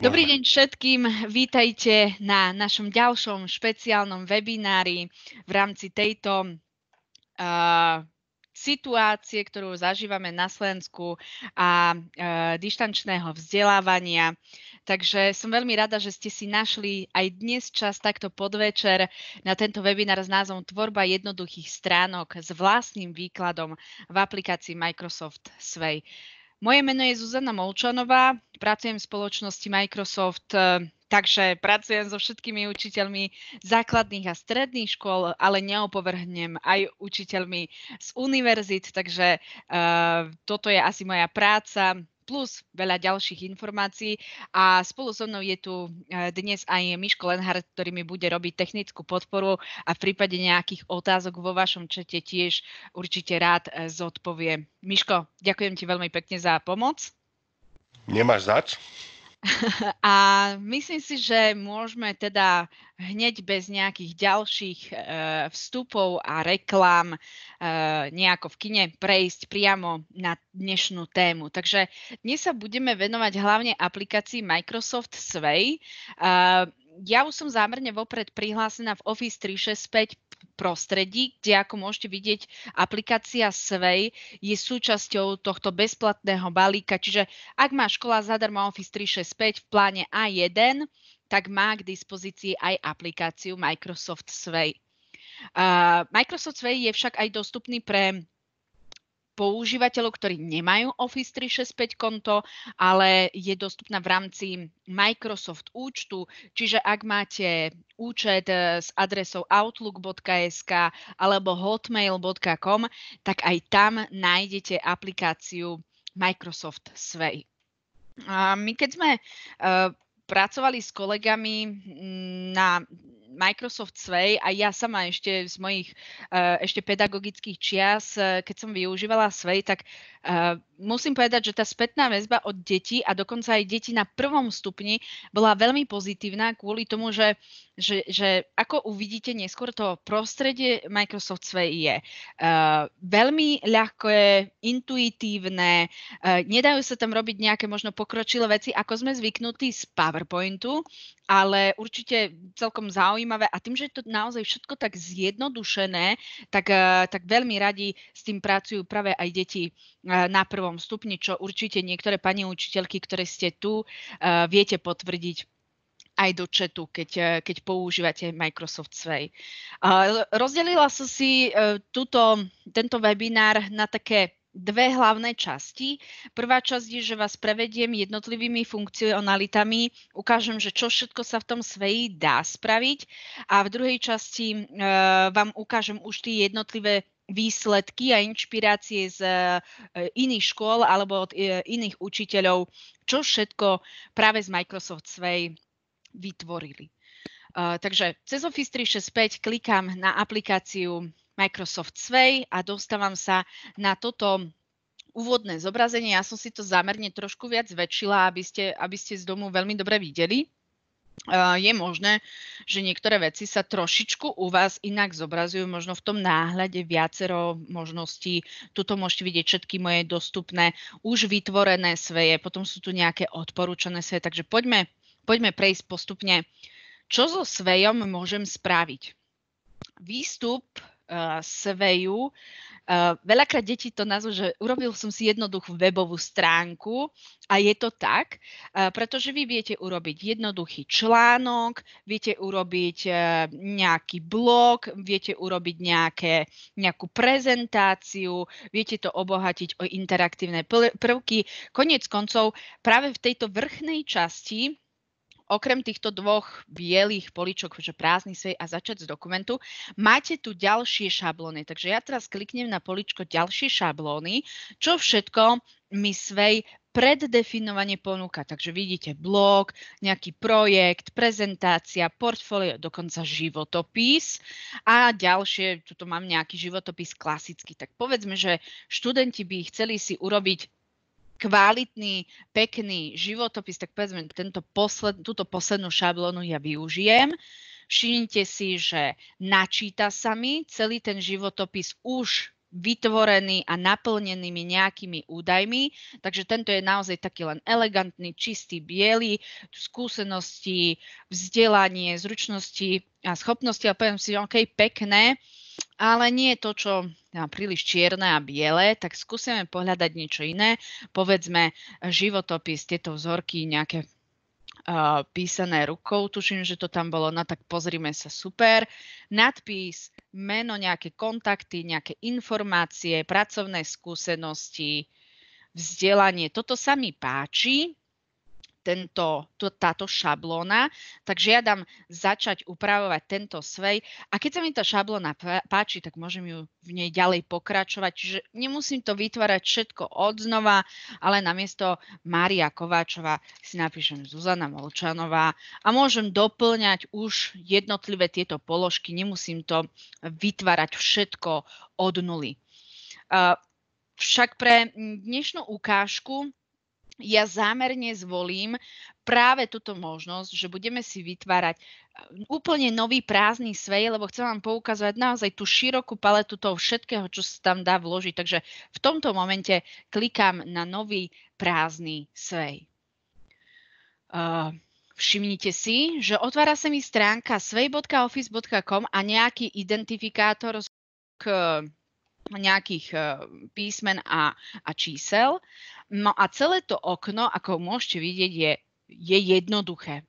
Dobrý deň všetkým, vítajte na našom ďalšom špeciálnom webinári v rámci tejto uh, situácie, ktorú zažívame na Slovensku a uh, eh, dištančného vzdelávania. Takže som veľmi rada, že ste si našli aj dnes čas takto podvečer na tento webinár s názvom Tvorba jednoduchých stránok s vlastným výkladom v aplikácii Microsoft Sway. Moje meno je Zuzana Molčanová, pracujem v spoločnosti Microsoft, eh, takže pracujem so všetkými učiteľmi základných a stredných škôl, ale neopovrhnem aj učiteľmi z univerzit, takže uh, toto je asi moja práca plus veľa ďalších informácií a spolu so mnou je tu e, dnes aj Miško Lenhard, ktorý mi bude robiť technickú podporu a v prípade nejakých otázok vo vašom čete tiež určite rád e, zodpovie. Miško, ďakujem ti veľmi pekne za pomoc. Nemáš zač. A myslím si, že môžeme teda hneď bez nejakých ďalších e, vstupov a reklám e, nejako v kine prejsť priamo na dnešnú tému. Takže dnes sa budeme venovať hlavne aplikácii Microsoft Sway. E, ja už som zámerne vopred prihlásená v Office 365 prostredí, kde ako môžete vidieť, aplikácia Svej je súčasťou tohto bezplatného balíka. Čiže ak má škola zadarmo Office 365 v pláne A1, tak má k dispozícii aj aplikáciu Microsoft Sway. Microsoft Svej je však aj dostupný pre používateľov, ktorí nemajú Office 365 konto, ale je dostupná v rámci Microsoft účtu, čiže ak máte účet e, s adresou outlook.sk alebo hotmail.com, tak aj tam nájdete aplikáciu Microsoft Sway. A my keď sme uh, pracovali s kolegami na Microsoft Sway a ja sama ešte z mojich eh, ešte pedagogických čias, eh, keď som využívala Sway, tak eh, musím povedať, že tá spätná väzba od detí a dokonca aj deti na prvom stupni bola veľmi pozitívna kvôli tomu, že, že, že ako uvidíte neskôr, to prostredie Microsoft Sway je uh, veľmi ľahké, intuitívne, uh, nedajú sa tam robiť nejaké možno pokročilé veci, ako sme zvyknutí z PowerPointu, ale určite celkom zaujímavé a tým, že je to naozaj všetko tak zjednodušené, tak, uh, tak veľmi radi s tým pracujú práve aj deti uh, na prvom vekovom stupni, čo určite niektoré pani učiteľky, ktoré ste tu, eh, viete potvrdiť aj do chatu, keď, eh, keď používate Microsoft Sway. Rozdelila som si eh, túto, tento webinár na také dve hlavné časti. Prvá časť je, že vás prevediem jednotlivými funkcionalitami, ukážem, že čo všetko sa v tom sveji dá spraviť a v druhej časti e, vám ukážem už tie jednotlivé výsledky a inšpirácie z e, iných škôl alebo od e, iných učiteľov, čo všetko práve z Microsoft Sway vytvorili. E, takže cez Office 365 klikám na aplikáciu Microsoft Sway a dostávam sa na toto úvodné zobrazenie. Ja som si to zámerne trošku viac zväčšila, aby ste, aby ste z domu veľmi dobre videli je možné, že niektoré veci sa trošičku u vás inak zobrazujú, možno v tom náhľade viacero možností. Tuto môžete vidieť všetky moje dostupné, už vytvorené sveje, potom sú tu nejaké odporúčané sveje, takže poďme, poďme prejsť postupne. Čo so svejom môžem spraviť? Výstup uh, sveju. Uh, veľakrát deti to nazvú, že urobil som si jednoduchú webovú stránku a je to tak, uh, pretože vy viete urobiť jednoduchý článok, viete urobiť uh, nejaký blog, viete urobiť nejaké, nejakú prezentáciu, viete to obohatiť o interaktívne prvky. Konec koncov práve v tejto vrchnej časti okrem týchto dvoch bielých poličok, že prázdny sej a začať z dokumentu, máte tu ďalšie šablóny. Takže ja teraz kliknem na poličko ďalšie šablóny, čo všetko mi svej preddefinovanie ponúka. Takže vidíte blog, nejaký projekt, prezentácia, portfólio, dokonca životopis a ďalšie, tuto mám nejaký životopis klasický. Tak povedzme, že študenti by chceli si urobiť kvalitný, pekný životopis, tak povedzme, tento posled, túto poslednú šablónu ja využijem. Všimnite si, že načíta sa mi celý ten životopis už vytvorený a naplnenými nejakými údajmi. Takže tento je naozaj taký len elegantný, čistý, biely, skúsenosti, vzdelanie, zručnosti a schopnosti a poviem si, OK, pekné, ale nie je to, čo príliš čierne a biele, tak skúsime pohľadať niečo iné. Povedzme životopis, tieto vzorky, nejaké uh, písané rukou, tuším, že to tam bolo, no tak pozrime sa, super. Nadpis, meno, nejaké kontakty, nejaké informácie, pracovné skúsenosti, vzdelanie. Toto sa mi páči, tento, to, táto šablóna, tak žiadam začať upravovať tento svej a keď sa mi tá šablóna páči, tak môžem ju v nej ďalej pokračovať. Čiže nemusím to vytvárať všetko od znova, ale namiesto Mária Kováčová si napíšem Zuzana Molčanová a môžem doplňať už jednotlivé tieto položky, nemusím to vytvárať všetko od nuly. Však pre dnešnú ukážku ja zámerne zvolím práve túto možnosť, že budeme si vytvárať e, úplne nový prázdny svej, lebo chcem vám poukazovať naozaj tú širokú paletu toho všetkého, čo sa tam dá vložiť. Takže v tomto momente klikám na nový prázdny svej. Uh, e, Všimnite si, že otvára sa mi stránka svej.office.com a nejaký identifikátor k nejakých e, písmen a, a čísel No a celé to okno, ako môžete vidieť, je, je jednoduché.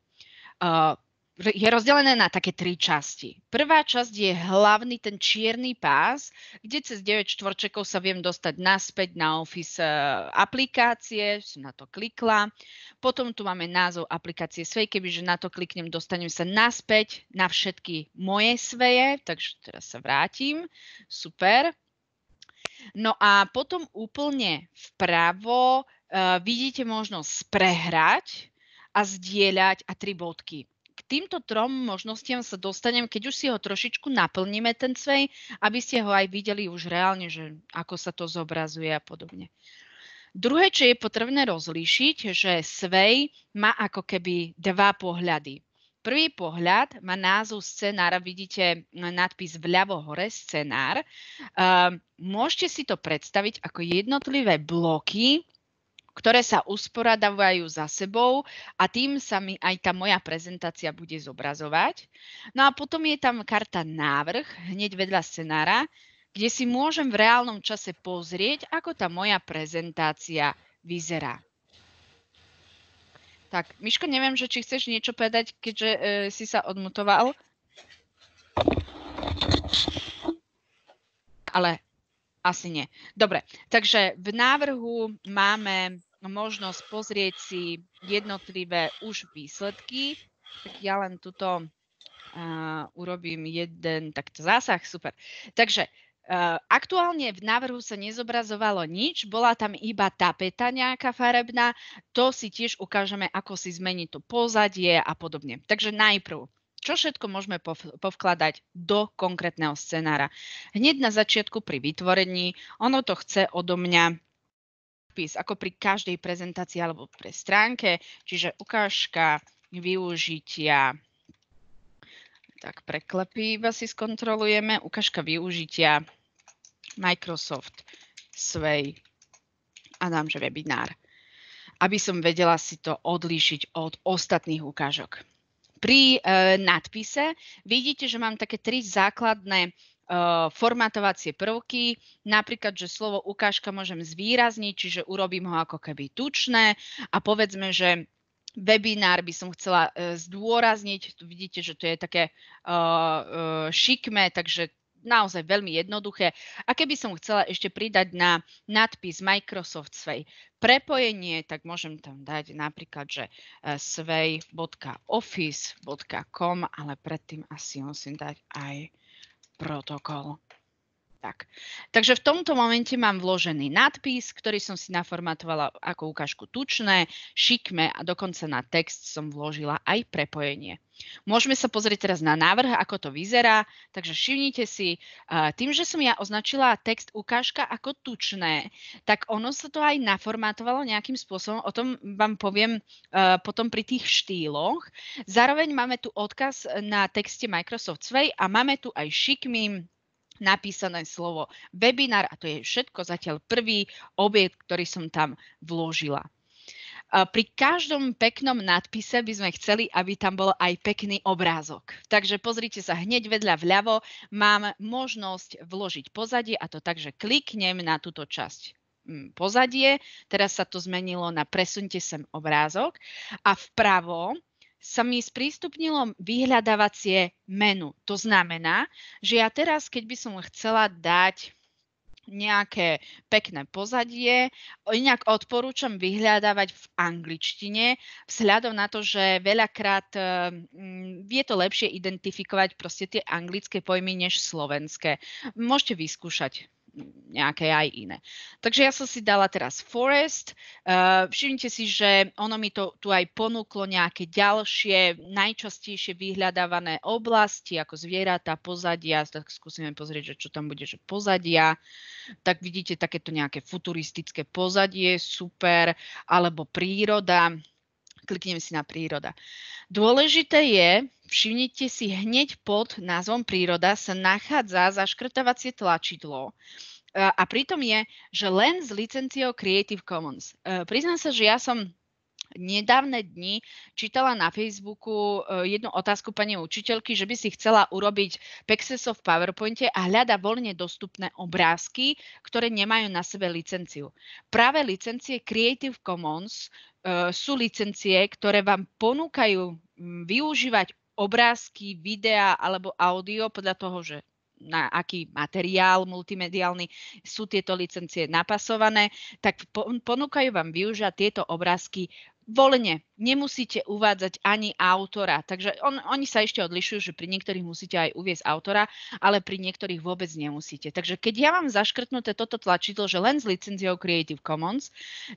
Uh, je rozdelené na také tri časti. Prvá časť je hlavný ten čierny pás, kde cez 9 štvorčekov sa viem dostať naspäť na Office uh, aplikácie, som na to klikla. Potom tu máme názov aplikácie Svej, kebyže na to kliknem, dostanem sa naspäť na všetky moje sveje, takže teraz sa vrátim. Super. No a potom úplne vpravo uh, vidíte možnosť prehrať a zdieľať a tri bodky. K týmto trom možnostiam sa dostanem, keď už si ho trošičku naplníme ten svej, aby ste ho aj videli už reálne, že ako sa to zobrazuje a podobne. Druhé, čo je potrebné rozlíšiť, že svej má ako keby dva pohľady prvý pohľad má názov scenár, vidíte e, nadpis vľavo hore scenár. E, môžete si to predstaviť ako jednotlivé bloky, ktoré sa usporadávajú za sebou a tým sa mi aj tá moja prezentácia bude zobrazovať. No a potom je tam karta návrh hneď vedľa scenára, kde si môžem v reálnom čase pozrieť, ako tá moja prezentácia vyzerá. Tak, Miško, neviem, že či chceš niečo povedať, keďže e, si sa odmutoval. Ale asi nie. Dobre, takže v návrhu máme možnosť pozrieť si jednotlivé už výsledky. Tak ja len tuto uh, urobím jeden takto zásah, super. Takže Aktuálne v návrhu sa nezobrazovalo nič, bola tam iba tapeta nejaká farebná, to si tiež ukážeme, ako si zmeniť to pozadie a podobne. Takže najprv, čo všetko môžeme povkladať do konkrétneho scenára. Hneď na začiatku pri vytvorení, ono to chce odo mňa nadpis, ako pri každej prezentácii alebo pre stránke, čiže ukážka využitia tak preklepy iba si skontrolujeme, ukážka využitia Microsoft, Sway a dám, že webinár, aby som vedela si to odlíšiť od ostatných ukážok. Pri e, nadpise vidíte, že mám také tri základné e, formátovacie prvky, napríklad, že slovo ukážka môžem zvýrazniť, čiže urobím ho ako keby tučné a povedzme, že webinár by som chcela e, zdôrazniť, tu vidíte, že to je také e, šikmé, takže naozaj veľmi jednoduché. A keby som chcela ešte pridať na nadpis Microsoft Sway prepojenie, tak môžem tam dať napríklad, že eh, sway.office.com, ale predtým asi musím dať aj protokol tak. Takže v tomto momente mám vložený nadpis, ktorý som si naformatovala ako ukážku tučné, šikme a dokonca na text som vložila aj prepojenie. Môžeme sa pozrieť teraz na návrh, ako to vyzerá, takže všimnite si, tým, že som ja označila text ukážka ako tučné, tak ono sa to aj naformátovalo nejakým spôsobom, o tom vám poviem e, potom pri tých štýloch. Zároveň máme tu odkaz na texte Microsoft Sway a máme tu aj šikmým napísané slovo webinár a to je všetko zatiaľ prvý objekt, ktorý som tam vložila. Pri každom peknom nadpise by sme chceli, aby tam bol aj pekný obrázok. Takže pozrite sa hneď vedľa vľavo, mám možnosť vložiť pozadie a to tak, že kliknem na túto časť mm, pozadie, teraz sa to zmenilo na presunte sem obrázok a vpravo sa mi sprístupnilo vyhľadávacie menu. To znamená, že ja teraz, keď by som chcela dať nejaké pekné pozadie. Inak odporúčam vyhľadávať v angličtine, vzhľadom na to, že veľakrát eh, mm, je to lepšie identifikovať proste tie anglické pojmy než slovenské. Môžete vyskúšať nejaké aj iné. Takže ja som si dala teraz Forest. Uh, všimnite si, že ono mi to tu aj ponúklo nejaké ďalšie najčastejšie vyhľadávané oblasti, ako zvieratá, pozadia. Tak skúsime pozrieť, že čo tam bude, že pozadia. Tak vidíte takéto nejaké futuristické pozadie, super. Alebo príroda, Klikneme si na príroda. Dôležité je, všimnite si hneď pod názvom príroda sa nachádza zaškrtávacie tlačidlo, e, a pritom je, že len s licenciou Creative Commons. E, priznám sa, že ja som nedávne dni čítala na Facebooku e, jednu otázku pani učiteľky, že by si chcela urobiť Pexeso v PowerPointe a hľada voľne dostupné obrázky, ktoré nemajú na sebe licenciu. Práve licencie Creative Commons e, sú licencie, ktoré vám ponúkajú využívať obrázky, videa alebo audio podľa toho, že na aký materiál multimediálny sú tieto licencie napasované, tak ponúkajú vám využiať tieto obrázky voľne. Nemusíte uvádzať ani autora. Takže on, oni sa ešte odlišujú, že pri niektorých musíte aj uviezť autora, ale pri niektorých vôbec nemusíte. Takže keď ja vám zaškrtnuté toto tlačidlo, že len s licenciou Creative Commons,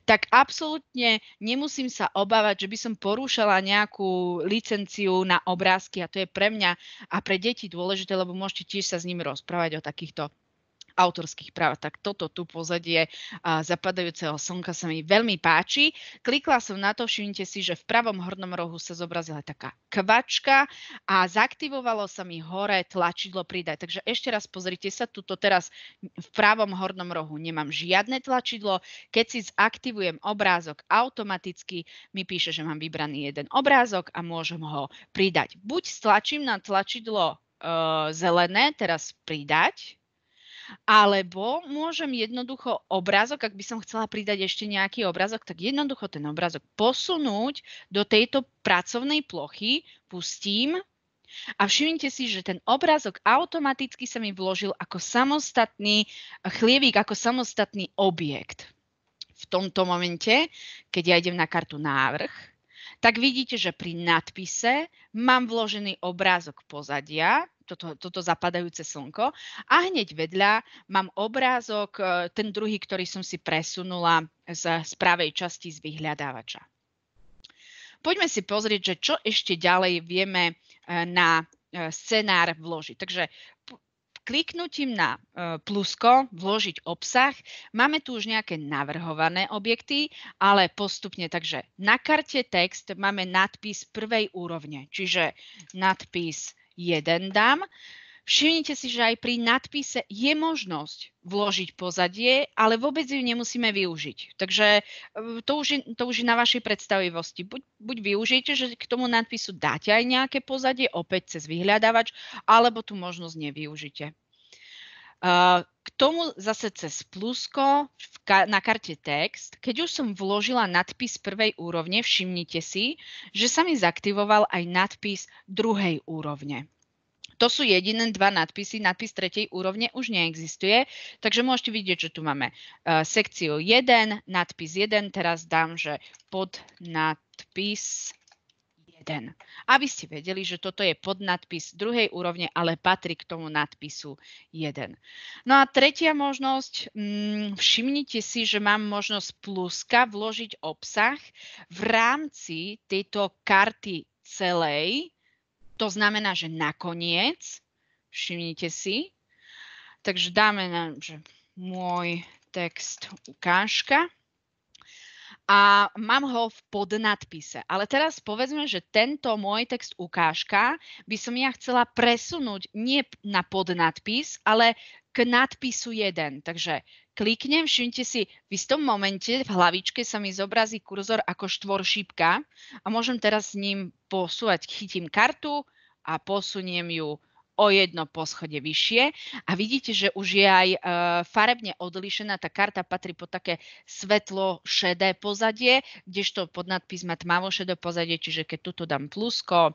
tak absolútne nemusím sa obávať, že by som porúšala nejakú licenciu na obrázky a to je pre mňa a pre deti dôležité, lebo môžete tiež sa s nimi rozprávať o takýchto autorských práv. Tak toto tu pozadie zapadajúceho slnka sa mi veľmi páči. Klikla som na to, všimnite si, že v pravom hornom rohu sa zobrazila taká kvačka a zaktivovalo sa mi hore tlačidlo pridaj. Takže ešte raz pozrite sa, tuto teraz v pravom hornom rohu nemám žiadne tlačidlo. Keď si zaktivujem obrázok automaticky, mi píše, že mám vybraný jeden obrázok a môžem ho pridať. Buď stlačím na tlačidlo e, zelené, teraz pridať, alebo môžem jednoducho obrázok, ak by som chcela pridať ešte nejaký obrázok, tak jednoducho ten obrázok posunúť do tejto pracovnej plochy, pustím a všimnite si, že ten obrázok automaticky sa mi vložil ako samostatný chlievík, ako samostatný objekt. V tomto momente, keď ja idem na kartu návrh, tak vidíte, že pri nadpise mám vložený obrázok pozadia, toto, toto zapadajúce slnko. A hneď vedľa mám obrázok, e, ten druhý, ktorý som si presunula z, z pravej časti z vyhľadávača. Poďme si pozrieť, že čo ešte ďalej vieme e, na e, scenár vložiť. Takže kliknutím na plusko vložiť obsah. Máme tu už nejaké navrhované objekty, ale postupne. Takže na karte text máme nadpis prvej úrovne, čiže nadpis jeden dám. Všimnite si, že aj pri nadpise je možnosť vložiť pozadie, ale vôbec ju nemusíme využiť. Takže e, to už je, to už je na vašej predstavivosti. Buď, buď využijete, že k tomu nadpisu dáte aj nejaké pozadie, opäť cez vyhľadávač, alebo tú možnosť nevyužite. K tomu zase cez plusko ka- na karte text, keď už som vložila nadpis prvej úrovne, všimnite si, že sa mi zaktivoval aj nadpis druhej úrovne. To sú jediné dva nadpisy. Nadpis tretej úrovne už neexistuje, takže môžete vidieť, že tu máme uh, sekciu 1, nadpis 1, teraz dám, že pod nadpis jeden. Aby ste vedeli, že toto je podnadpis druhej úrovne, ale patrí k tomu nadpisu 1. No a tretia možnosť, mm, všimnite si, že mám možnosť pluska vložiť obsah v rámci tejto karty celej, to znamená, že nakoniec, všimnite si, takže dáme nám, že môj text ukážka a mám ho v podnadpise. Ale teraz povedzme, že tento môj text ukážka by som ja chcela presunúť nie na podnadpis, ale k nadpisu 1. Takže kliknem, všimte si, v istom momente v hlavičke sa mi zobrazí kurzor ako štvoršípka a môžem teraz s ním posúvať. Chytím kartu a posuniem ju o jedno poschode vyššie a vidíte, že už je aj e, farebne odlišená. Tá karta patrí pod také svetlo-šedé pozadie, kdežto pod nadpis má tmavo-šedé pozadie, čiže keď tuto dám plusko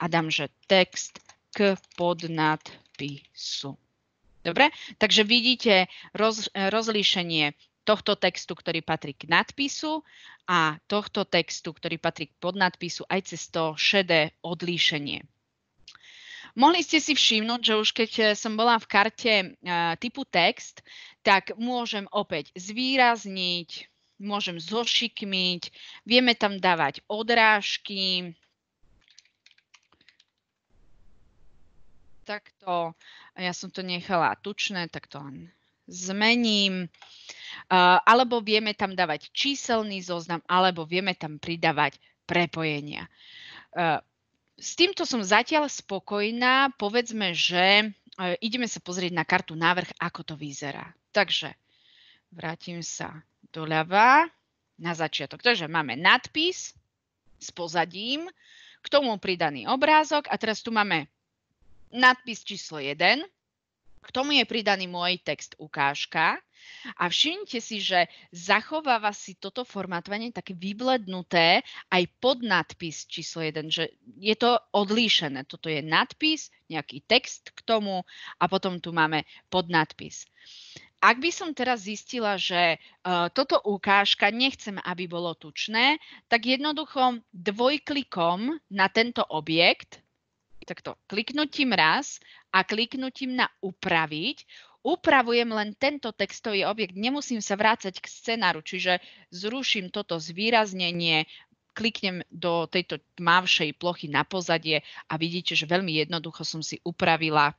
a dám, že text k podnadpisu. Dobre, takže vidíte roz, e, rozlíšenie tohto textu, ktorý patrí k nadpisu a tohto textu, ktorý patrí k podnadpisu aj cez to šedé odlíšenie. Mohli ste si všimnúť, že už keď eh, som bola v karte eh, typu text, tak môžem opäť zvýrazniť, môžem zošikmiť, vieme tam dávať odrážky, takto, ja som to nechala tučné, tak to len zmením, eh, alebo vieme tam dávať číselný zoznam, alebo vieme tam pridávať prepojenia. S týmto som zatiaľ spokojná. Povedzme, že e, ideme sa pozrieť na kartu návrh, ako to vyzerá. Takže vrátim sa doľava na začiatok. Takže máme nadpis s pozadím, k tomu pridaný obrázok a teraz tu máme nadpis číslo 1, k tomu je pridaný môj text ukážka. A všimnite si, že zachováva si toto formátovanie také vyblednuté aj pod nadpis číslo 1, že je to odlíšené. Toto je nadpis, nejaký text k tomu a potom tu máme podnadpis. Ak by som teraz zistila, že uh, toto ukážka nechcem, aby bolo tučné, tak jednoducho dvojklikom na tento objekt takto, kliknutím raz a kliknutím na upraviť upravujem len tento textový objekt, nemusím sa vrácať k scenáru, čiže zruším toto zvýraznenie, kliknem do tejto tmavšej plochy na pozadie a vidíte, že veľmi jednoducho som si upravila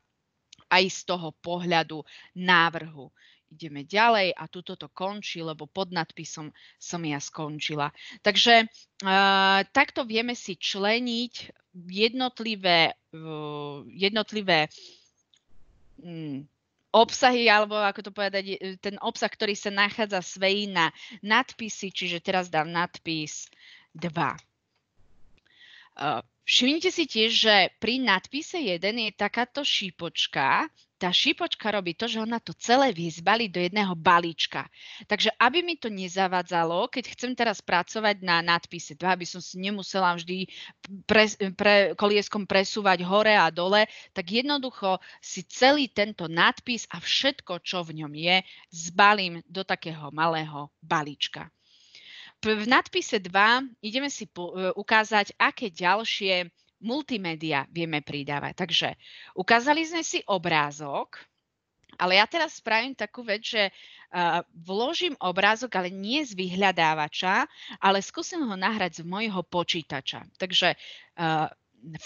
aj z toho pohľadu návrhu ideme ďalej a tuto to končí, lebo pod nadpisom som ja skončila. Takže e, takto vieme si členiť jednotlivé, e, jednotlivé mm, obsahy, alebo ako to povedať, ten obsah, ktorý sa nachádza svej na nadpisy, čiže teraz dám nadpis 2. Všimnite si tiež, že pri nadpise 1 je takáto šípočka. Tá šípočka robí to, že ona to celé vyzbali do jedného balíčka. Takže aby mi to nezavadzalo, keď chcem teraz pracovať na nadpise 2, aby som si nemusela vždy pre, pre, kolieskom presúvať hore a dole, tak jednoducho si celý tento nadpis a všetko, čo v ňom je, zbalím do takého malého balíčka. V nadpise 2 ideme si e, ukázať, aké ďalšie multimédia vieme pridávať. Takže ukázali sme si obrázok, ale ja teraz spravím takú vec, že e, vložím obrázok, ale nie z vyhľadávača, ale skúsim ho nahrať z mojho počítača. Takže e,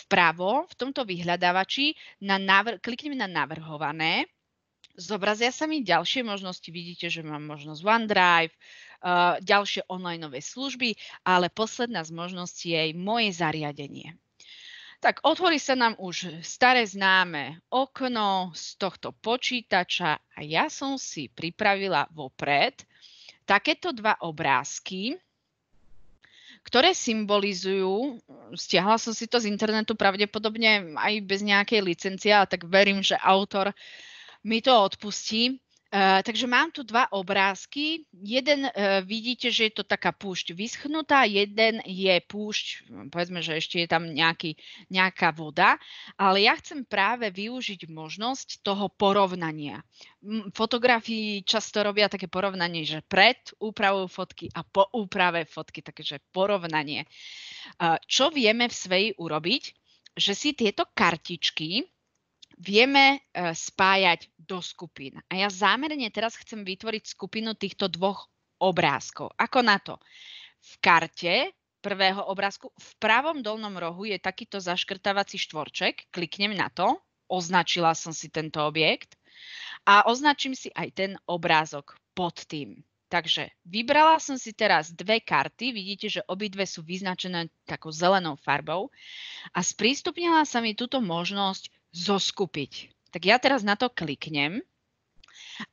vpravo v tomto vyhľadávači na navr- kliknem na navrhované Zobrazia sa mi ďalšie možnosti. Vidíte, že mám možnosť OneDrive, eh, ďalšie online služby, ale posledná z možností je moje zariadenie. Tak otvorí sa nám už staré známe okno z tohto počítača a ja som si pripravila vopred takéto dva obrázky, ktoré symbolizujú, stiahla som si to z internetu pravdepodobne aj bez nejakej licencie, ale tak verím, že autor mi to odpustí. Uh, e, takže mám tu dva obrázky. Jeden uh, vidíte, že je to taká púšť vyschnutá, jeden je púšť, povedzme, že ešte je tam nejaký, nejaká voda, ale ja chcem práve využiť možnosť toho porovnania. Fotografii často robia také porovnanie, že pred úpravou fotky a po úprave fotky, takže porovnanie. Uh, čo vieme v svej urobiť? Že si tieto kartičky, vieme e, spájať do skupín. A ja zámerne teraz chcem vytvoriť skupinu týchto dvoch obrázkov. Ako na to? V karte prvého obrázku v pravom dolnom rohu je takýto zaškrtávací štvorček. Kliknem na to, označila som si tento objekt a označím si aj ten obrázok pod tým. Takže vybrala som si teraz dve karty, vidíte, že obidve sú vyznačené takou zelenou farbou a sprístupnila sa mi túto možnosť zoskupiť. Tak ja teraz na to kliknem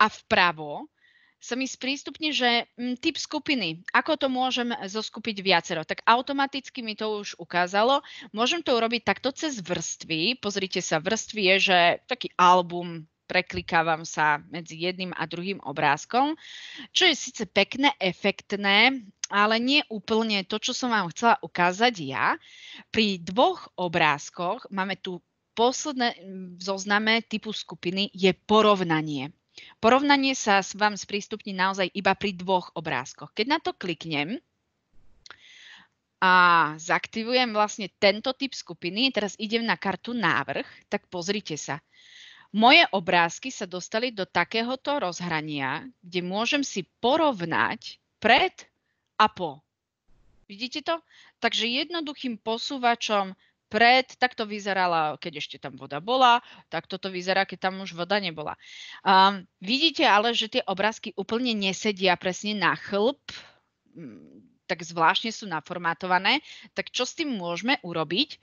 a vpravo sa mi sprístupne, že mm, typ skupiny, ako to môžem zoskupiť viacero. Tak automaticky mi to už ukázalo. Môžem to urobiť takto cez vrstvy. Pozrite sa, vrstvy je, že taký album, preklikávam sa medzi jedným a druhým obrázkom, čo je síce pekné, efektné, ale nie úplne to, čo som vám chcela ukázať ja. Pri dvoch obrázkoch máme tu posledné v zozname typu skupiny je porovnanie. Porovnanie sa s vám sprístupní naozaj iba pri dvoch obrázkoch. Keď na to kliknem a zaktivujem vlastne tento typ skupiny, teraz idem na kartu návrh, tak pozrite sa. Moje obrázky sa dostali do takéhoto rozhrania, kde môžem si porovnať pred a po. Vidíte to? Takže jednoduchým posúvačom pred, tak to vyzerala, keď ešte tam voda bola, tak toto vyzerá, keď tam už voda nebola. Um, vidíte ale, že tie obrázky úplne nesedia presne na chlb, tak zvláštne sú naformátované, tak čo s tým môžeme urobiť?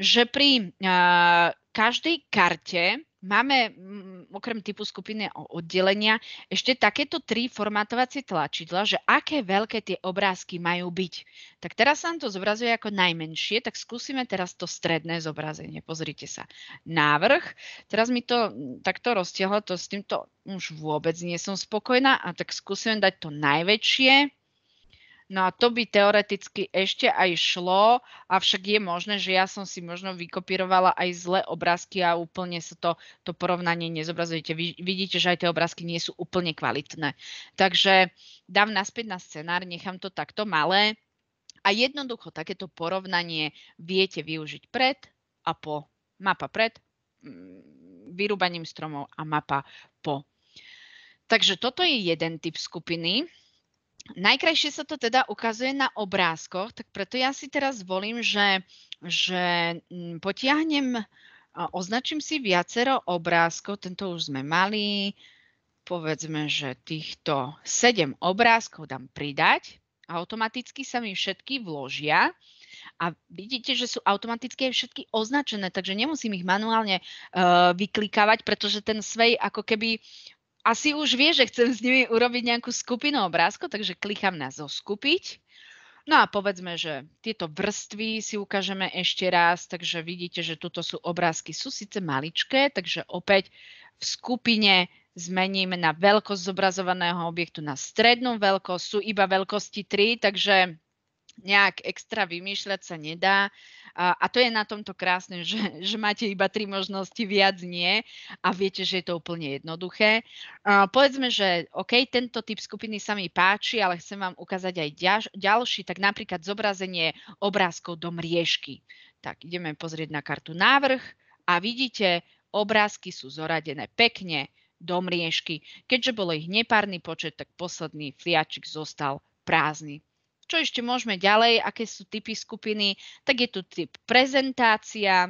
Že pri uh, každej karte Máme mm, okrem typu skupiny oddelenia ešte takéto tri formátovacie tlačidla, že aké veľké tie obrázky majú byť. Tak teraz sa nám to zobrazuje ako najmenšie, tak skúsime teraz to stredné zobrazenie. Pozrite sa. Návrh. Teraz mi to mm, takto roztiahlo, to s týmto už vôbec nie som spokojná, a tak skúsime dať to najväčšie. No a to by teoreticky ešte aj šlo, avšak je možné, že ja som si možno vykopírovala aj zlé obrázky a úplne sa to, to porovnanie nezobrazujete. Vy, vidíte, že aj tie obrázky nie sú úplne kvalitné. Takže dám naspäť na scenár, nechám to takto malé a jednoducho takéto porovnanie viete využiť pred a po. Mapa pred mm, vyrúbaním stromov a mapa po. Takže toto je jeden typ skupiny. Najkrajšie sa to teda ukazuje na obrázkoch, tak preto ja si teraz volím, že, že mm, potiahnem, označím si viacero obrázkov, tento už sme mali, povedzme, že týchto sedem obrázkov dám pridať, a automaticky sa mi všetky vložia a vidíte, že sú automaticky aj všetky označené, takže nemusím ich manuálne uh, vyklikávať, pretože ten svej ako keby asi už vie, že chcem s nimi urobiť nejakú skupinu obrázku, takže klikám na zoskupiť. No a povedzme, že tieto vrstvy si ukážeme ešte raz, takže vidíte, že tuto sú obrázky, sú síce maličké, takže opäť v skupine zmením na veľkosť zobrazovaného objektu na strednú veľkosť, sú iba veľkosti 3, takže nejak extra vymýšľať sa nedá. A, a to je na tomto krásne, že, že máte iba tri možnosti, viac nie a viete, že je to úplne jednoduché. A povedzme, že OK, tento typ skupiny sa mi páči, ale chcem vám ukázať aj ďaž, ďalší, tak napríklad zobrazenie obrázkov do mriežky. Tak ideme pozrieť na kartu návrh a vidíte, obrázky sú zoradené pekne do mriežky. Keďže bol ich nepárny počet, tak posledný fliačik zostal prázdny. Čo ešte môžeme ďalej, aké sú typy skupiny, tak je tu typ prezentácia.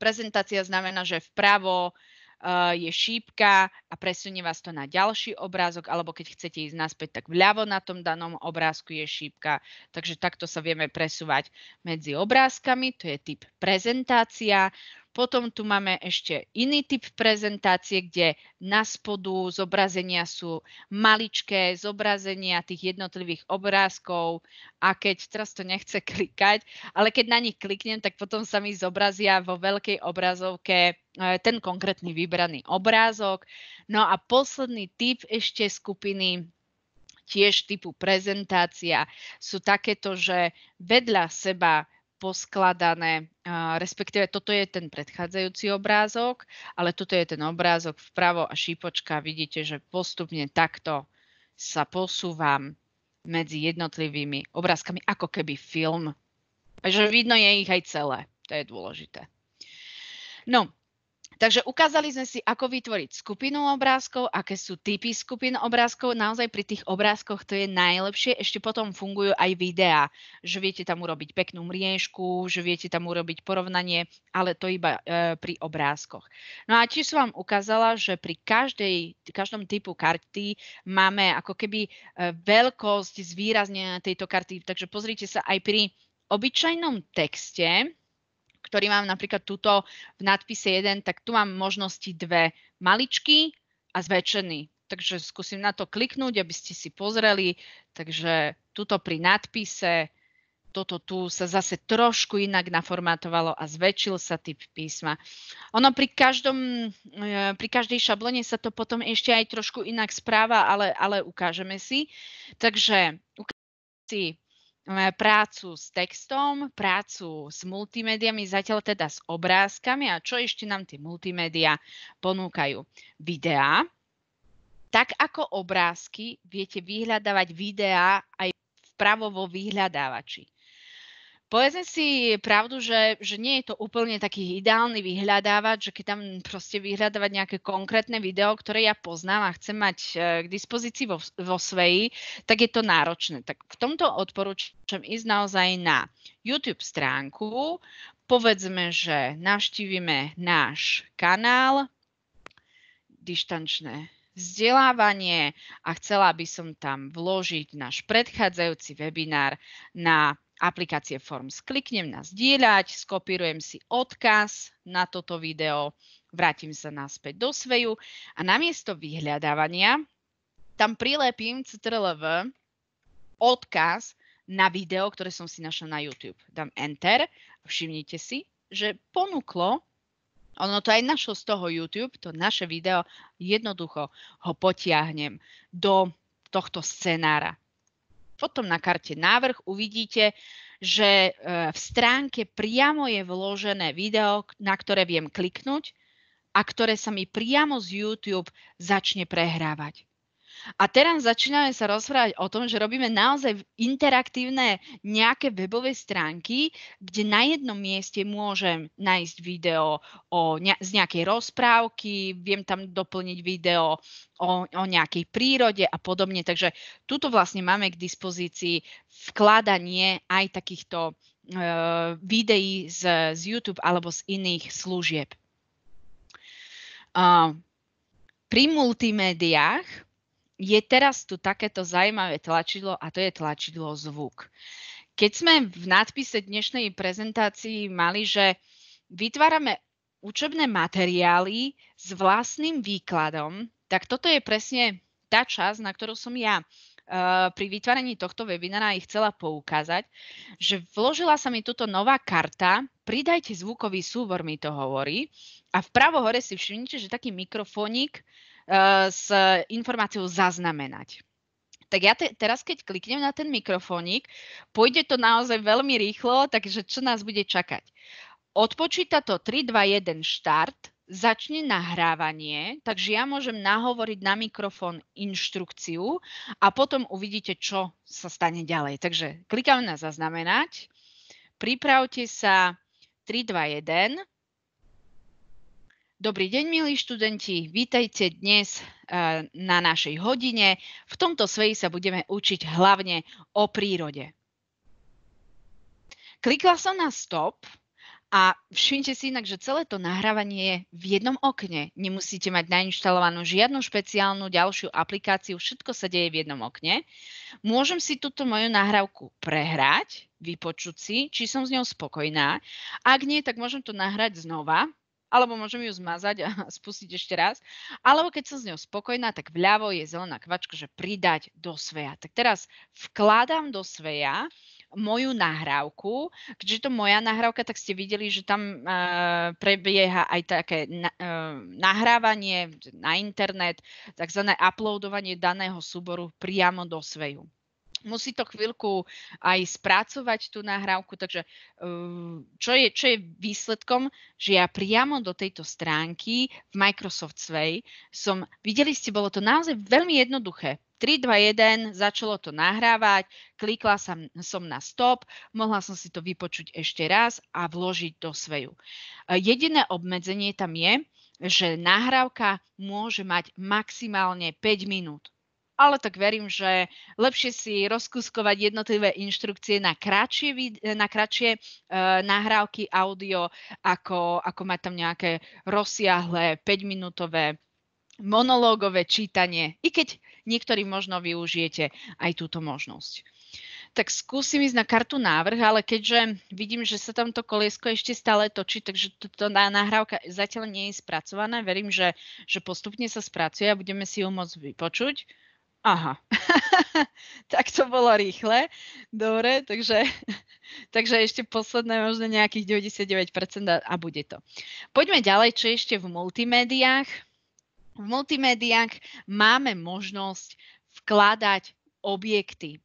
Prezentácia znamená, že vpravo eh, je šípka a presunie vás to na ďalší obrázok, alebo keď chcete ísť naspäť, tak vľavo na tom danom obrázku je šípka. Takže takto sa vieme presúvať medzi obrázkami, to je typ prezentácia. Potom tu máme ešte iný typ prezentácie, kde na spodu zobrazenia sú maličké zobrazenia tých jednotlivých obrázkov a keď teraz to nechce klikať, ale keď na nich kliknem, tak potom sa mi zobrazia vo veľkej obrazovke e, ten konkrétny vybraný obrázok. No a posledný typ ešte skupiny tiež typu prezentácia sú takéto, že vedľa seba poskladané, respektíve toto je ten predchádzajúci obrázok, ale toto je ten obrázok vpravo a šípočka. Vidíte, že postupne takto sa posúvam medzi jednotlivými obrázkami, ako keby film. Takže vidno je ich aj celé. To je dôležité. No, Takže ukázali sme si, ako vytvoriť skupinu obrázkov, aké sú typy skupín obrázkov. Naozaj pri tých obrázkoch to je najlepšie. Ešte potom fungujú aj videá, že viete tam urobiť peknú mriežku, že viete tam urobiť porovnanie, ale to iba e, pri obrázkoch. No a tiež som vám ukázala, že pri každej, každom typu karty máme ako keby e, veľkosť zvýraznenia tejto karty. Takže pozrite sa aj pri obyčajnom texte, ktorý mám napríklad tuto v nadpise 1, tak tu mám možnosti dve maličky a zväčšený. Takže skúsim na to kliknúť, aby ste si pozreli. Takže tuto pri nadpise toto tu sa zase trošku inak naformátovalo a zväčšil sa typ písma. Ono pri, každom, e, pri každej šablone sa to potom ešte aj trošku inak správa, ale, ale ukážeme si. Takže ukážeme si prácu s textom, prácu s multimédiami, zatiaľ teda s obrázkami a čo ešte nám tie multimédia ponúkajú. Videá. Tak ako obrázky viete vyhľadávať videá aj vpravo vo vyhľadávači. Povedzme si pravdu, že, že nie je to úplne taký ideálny vyhľadávať, že keď tam proste vyhľadávať nejaké konkrétne video, ktoré ja poznám a chcem mať e, k dispozícii vo, vo sveji, tak je to náročné. Tak v tomto odporúčam ísť naozaj na YouTube stránku, povedzme, že navštívime náš kanál dištančné vzdelávanie a chcela by som tam vložiť náš predchádzajúci webinár na aplikácie Forms. Kliknem na zdieľať, skopírujem si odkaz na toto video, vrátim sa naspäť do sveju a namiesto vyhľadávania tam prilepím CTRLV odkaz na video, ktoré som si našla na YouTube. Dám Enter a všimnite si, že ponúklo, ono to aj našlo z toho YouTube, to naše video, jednoducho ho potiahnem do tohto scenára potom na karte návrh uvidíte, že e, v stránke priamo je vložené video, na ktoré viem kliknúť a ktoré sa mi priamo z YouTube začne prehrávať. A teraz začíname sa rozprávať o tom, že robíme naozaj interaktívne nejaké webové stránky, kde na jednom mieste môžem nájsť video o ne- z nejakej rozprávky, viem tam doplniť video o, o nejakej prírode a podobne. Takže tuto vlastne máme k dispozícii vkladanie aj takýchto e, videí z, z YouTube alebo z iných služieb. Uh, pri multimédiách je teraz tu takéto zaujímavé tlačidlo a to je tlačidlo zvuk. Keď sme v nadpise dnešnej prezentácii mali, že vytvárame učebné materiály s vlastným výkladom, tak toto je presne tá časť, na ktorú som ja eh, pri vytváraní tohto webinára ich chcela poukázať, že vložila sa mi túto nová karta, pridajte zvukový súbor, mi to hovorí, a vpravo hore si všimnite, že taký mikrofónik Eh, s informáciou zaznamenať. Tak ja te, teraz, keď kliknem na ten mikrofónik, pôjde to naozaj veľmi rýchlo, takže čo nás bude čakať? Odpočíta to 3, 2, 1, štart, začne nahrávanie, takže ja môžem nahovoriť na mikrofón inštrukciu a potom uvidíte, čo sa stane ďalej. Takže klikám na zaznamenať, pripravte sa 3, 2, 1, Dobrý deň, milí študenti, vítajte dnes e, na našej hodine. V tomto sveji sa budeme učiť hlavne o prírode. Klikla som na stop a všimte si inak, že celé to nahrávanie je v jednom okne. Nemusíte mať nainštalovanú žiadnu špeciálnu ďalšiu aplikáciu, všetko sa deje v jednom okne. Môžem si túto moju nahrávku prehrať, vypočuť si, či som s ňou spokojná. Ak nie, tak môžem to nahrať znova, alebo môžem ju zmazať a spustiť ešte raz. Alebo keď som s ňou spokojná, tak vľavo je zelená kvačka, že pridať do sveja. Tak teraz vkladám do sveja moju nahrávku. Keďže to moja nahrávka, tak ste videli, že tam uh, prebieha aj také na, uh, nahrávanie na internet, takzvané uploadovanie daného súboru priamo do sveju musí to chvíľku aj spracovať tú nahrávku, takže eh, čo je, čo je výsledkom, že ja priamo do tejto stránky v Microsoft Sway som, videli ste, bolo to naozaj veľmi jednoduché. 3, 2, 1, začalo to nahrávať, klikla som, som na stop, mohla som si to vypočuť ešte raz a vložiť do sveju. Eh, jediné obmedzenie tam je, že nahrávka môže mať maximálne 5 minút ale tak verím, že lepšie si rozkuskovať jednotlivé inštrukcie na kratšie, eh, na kratšie uh, nahrávky audio, ako, ako mať tam nejaké rozsiahle 5-minútové monológové čítanie, i keď niektorí možno využijete aj túto možnosť. Tak skúsim ísť na kartu návrh, ale keďže vidím, že sa tamto koliesko ešte stále točí, takže toto nahrávka zatiaľ nie je spracovaná, verím, že, že postupne sa spracuje a budeme si ju môcť vypočuť. Aha, tak to bolo rýchle. Dobre, takže, takže ešte posledné možno nejakých 99% a, bude to. Poďme ďalej, čo ešte v multimédiách. V multimédiách máme možnosť vkladať objekty.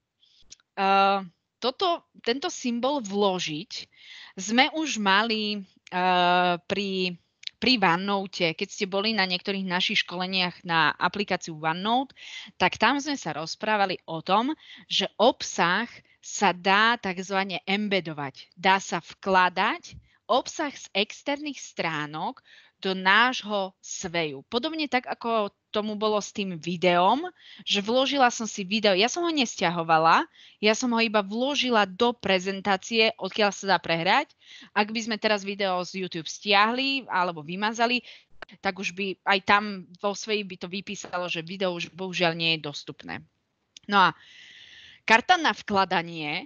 Uh, toto, tento symbol vložiť sme už mali uh, pri pri OneNote, keď ste boli na niektorých našich školeniach na aplikáciu OneNote, tak tam sme sa rozprávali o tom, že obsah sa dá tzv. embedovať, dá sa vkladať obsah z externých stránok do nášho sveju. Podobne tak, ako tomu bolo s tým videom, že vložila som si video, ja som ho nestiahovala, ja som ho iba vložila do prezentácie, odkiaľ sa dá prehrať. Ak by sme teraz video z YouTube stiahli alebo vymazali, tak už by aj tam vo svej by to vypísalo, že video už bohužiaľ nie je dostupné. No a karta na vkladanie e,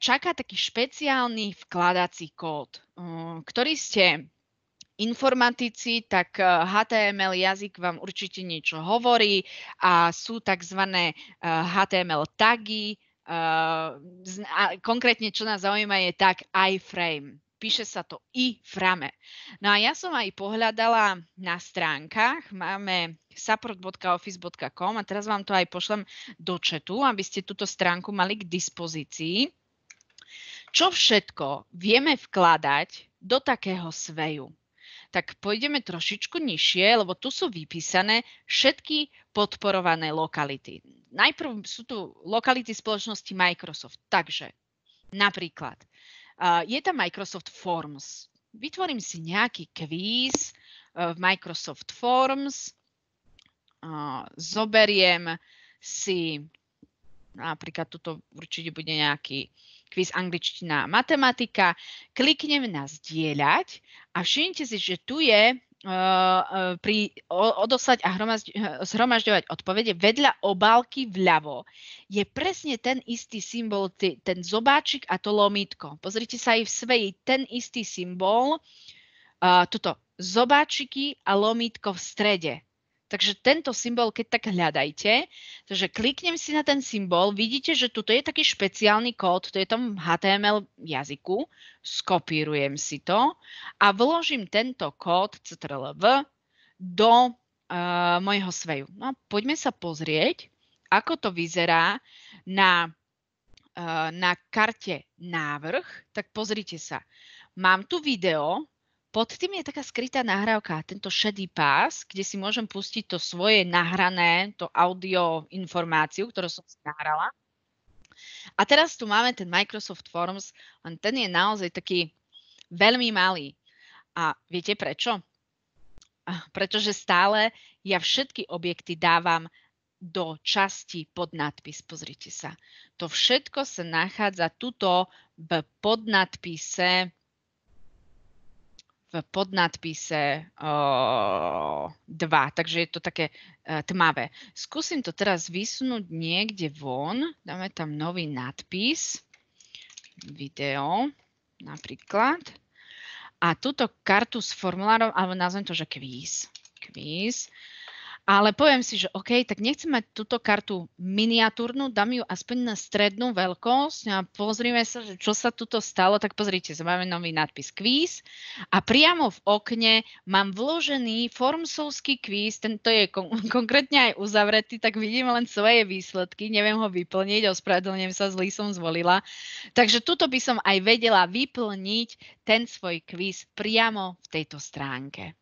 čaká taký špeciálny vkladací kód, e, ktorý ste informatici, tak HTML eh, jazyk vám určite niečo hovorí a sú tzv. Eh, HTML tagy. Eh, konkrétne, čo nás zaujíma, je tak iframe. Píše sa to i frame. No a ja som aj pohľadala na stránkach, máme support.office.com a teraz vám to aj pošlem do četu, aby ste túto stránku mali k dispozícii. Čo všetko vieme vkladať do takého sveju? tak pôjdeme trošičku nižšie, lebo tu sú vypísané všetky podporované lokality. Najprv sú tu lokality spoločnosti Microsoft. Takže napríklad uh, je tam Microsoft Forms. Vytvorím si nejaký kvíz uh, v Microsoft Forms, uh, zoberiem si napríklad tuto určite bude nejaký uh, kvíz angličtina a matematika, kliknem na zdieľať a všimnite si, že tu je eh, eh, pri odoslať a eh, zhromažďovať odpovede vedľa obálky vľavo je presne ten istý symbol, ten zobáčik a to lomítko. Pozrite sa aj v svej ten istý symbol, toto zobáčiky a lomítko v strede. Takže tento symbol, keď tak hľadajte, takže kliknem si na ten symbol, vidíte, že tuto je taký špeciálny kód, to je tom HTML jazyku, skopírujem si to a vložím tento kód CTRLV do uh, mojho sveju. No poďme sa pozrieť, ako to vyzerá na, uh, na karte návrh. Tak pozrite sa. Mám tu video, pod tým je taká skrytá nahrávka, tento šedý pás, kde si môžem pustiť to svoje nahrané, to audio informáciu, ktorú som si nahrala. A teraz tu máme ten Microsoft Forms, len ten je naozaj taký veľmi malý. A viete prečo? Pretože stále ja všetky objekty dávam do časti pod nadpis. Pozrite sa. To všetko sa nachádza tuto v podnadpise v podnadpise o, 2, takže je to také e, tmavé. Skúsim to teraz vysunúť niekde von, dáme tam nový nadpis, video napríklad. A túto kartu s formulárom, alebo nazvem to, že quiz. Kvíz ale poviem si, že OK, tak nechcem mať túto kartu miniatúrnu, dám ju aspoň na strednú veľkosť a pozrime sa, že čo sa tuto stalo, tak pozrite, máme nový nadpis quiz a priamo v okne mám vložený formsovský quiz, tento je kon- konkrétne aj uzavretý, tak vidím len svoje výsledky, neviem ho vyplniť, ospravedlňujem sa, zlý som zvolila. Takže tuto by som aj vedela vyplniť ten svoj quiz priamo v tejto stránke.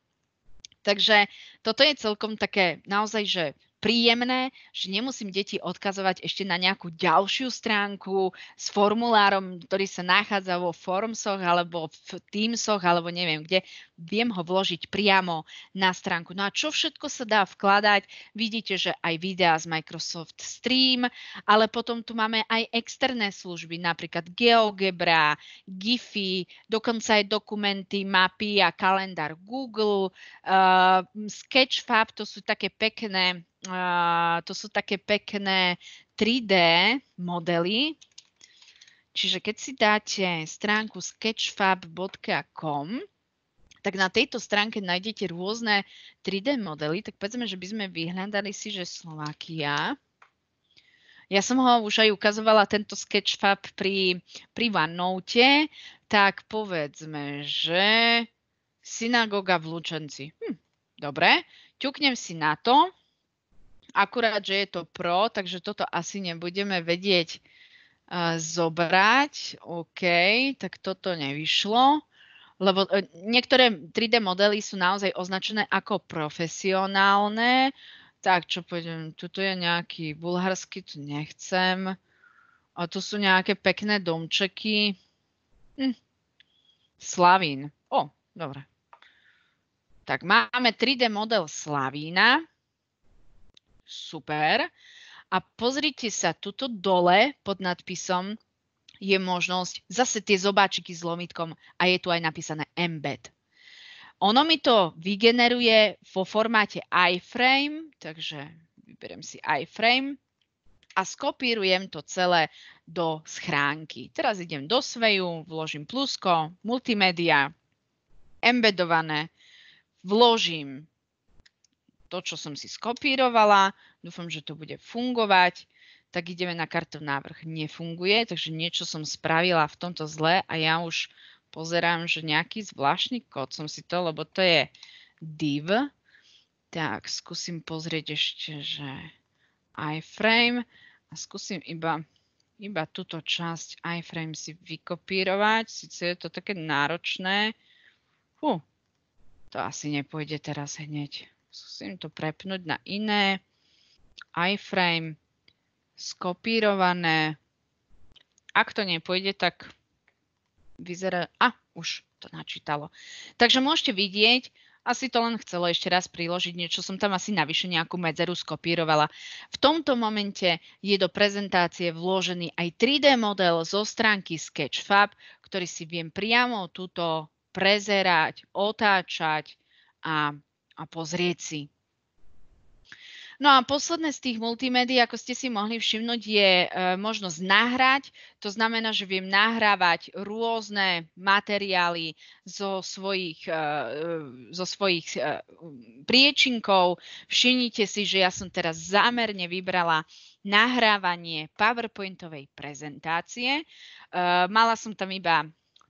Takže toto je celkom také naozaj, že príjemné, že nemusím deti odkazovať ešte na nejakú ďalšiu stránku s formulárom, ktorý sa nachádza vo Formsoch alebo v Teamsoch alebo neviem kde. Viem ho vložiť priamo na stránku. No a čo všetko sa dá vkladať? Vidíte, že aj videá z Microsoft Stream, ale potom tu máme aj externé služby, napríklad GeoGebra, GiFI, dokonca aj dokumenty, mapy a kalendár Google, uh, Sketchfab, to sú také pekné to sú také pekné 3D modely. Čiže keď si dáte stránku sketchfab.com, tak na tejto stránke nájdete rôzne 3D modely. Tak povedzme, že by sme vyhľadali si, že Slovakia. Ja som ho už aj ukazovala, tento sketchfab pri, pri OneNote, tak povedzme, že synagoga v Lučenci. Hm, dobre, ťuknem si na to akurát, že je to pro, takže toto asi nebudeme vedieť uh, zobrať. OK, tak toto nevyšlo. Lebo uh, niektoré 3D modely sú naozaj označené ako profesionálne. Tak, čo pôjdem, tuto je nejaký bulharský, tu nechcem. A tu sú nejaké pekné domčeky. Hm. Slavín. O, dobre. Tak máme 3D model Slavína super. A pozrite sa, tuto dole pod nadpisom je možnosť zase tie zobáčiky s lomitkom a je tu aj napísané embed. Ono mi to vygeneruje vo formáte iframe, takže vyberiem si iframe a skopírujem to celé do schránky. Teraz idem do Sveju, vložím plusko, multimédia, embedované, vložím to, čo som si skopírovala, dúfam, že to bude fungovať, tak ideme na kartov návrh. Nefunguje, takže niečo som spravila v tomto zle a ja už pozerám, že nejaký zvláštny kód som si to, lebo to je div. Tak, skúsim pozrieť ešte, že iframe a skúsim iba, iba túto časť iframe si vykopírovať. Sice je to také náročné. Fú, to asi nepôjde teraz hneď skúsim to prepnúť na iné, iframe, skopírované. Ak to nepôjde, tak vyzerá... A, už to načítalo. Takže môžete vidieť, asi to len chcelo ešte raz priložiť, niečo som tam asi navyše nejakú medzeru skopírovala. V tomto momente je do prezentácie vložený aj 3D model zo stránky Sketchfab, ktorý si viem priamo túto prezerať, otáčať a a pozrieť si. No a posledné z tých multimédií, ako ste si mohli všimnúť, je e, možnosť nahrať. To znamená, že viem nahrávať rôzne materiály zo svojich, e, e zo svojich e, priečinkov. Všimnite si, že ja som teraz zámerne vybrala nahrávanie PowerPointovej prezentácie. E, mala som tam iba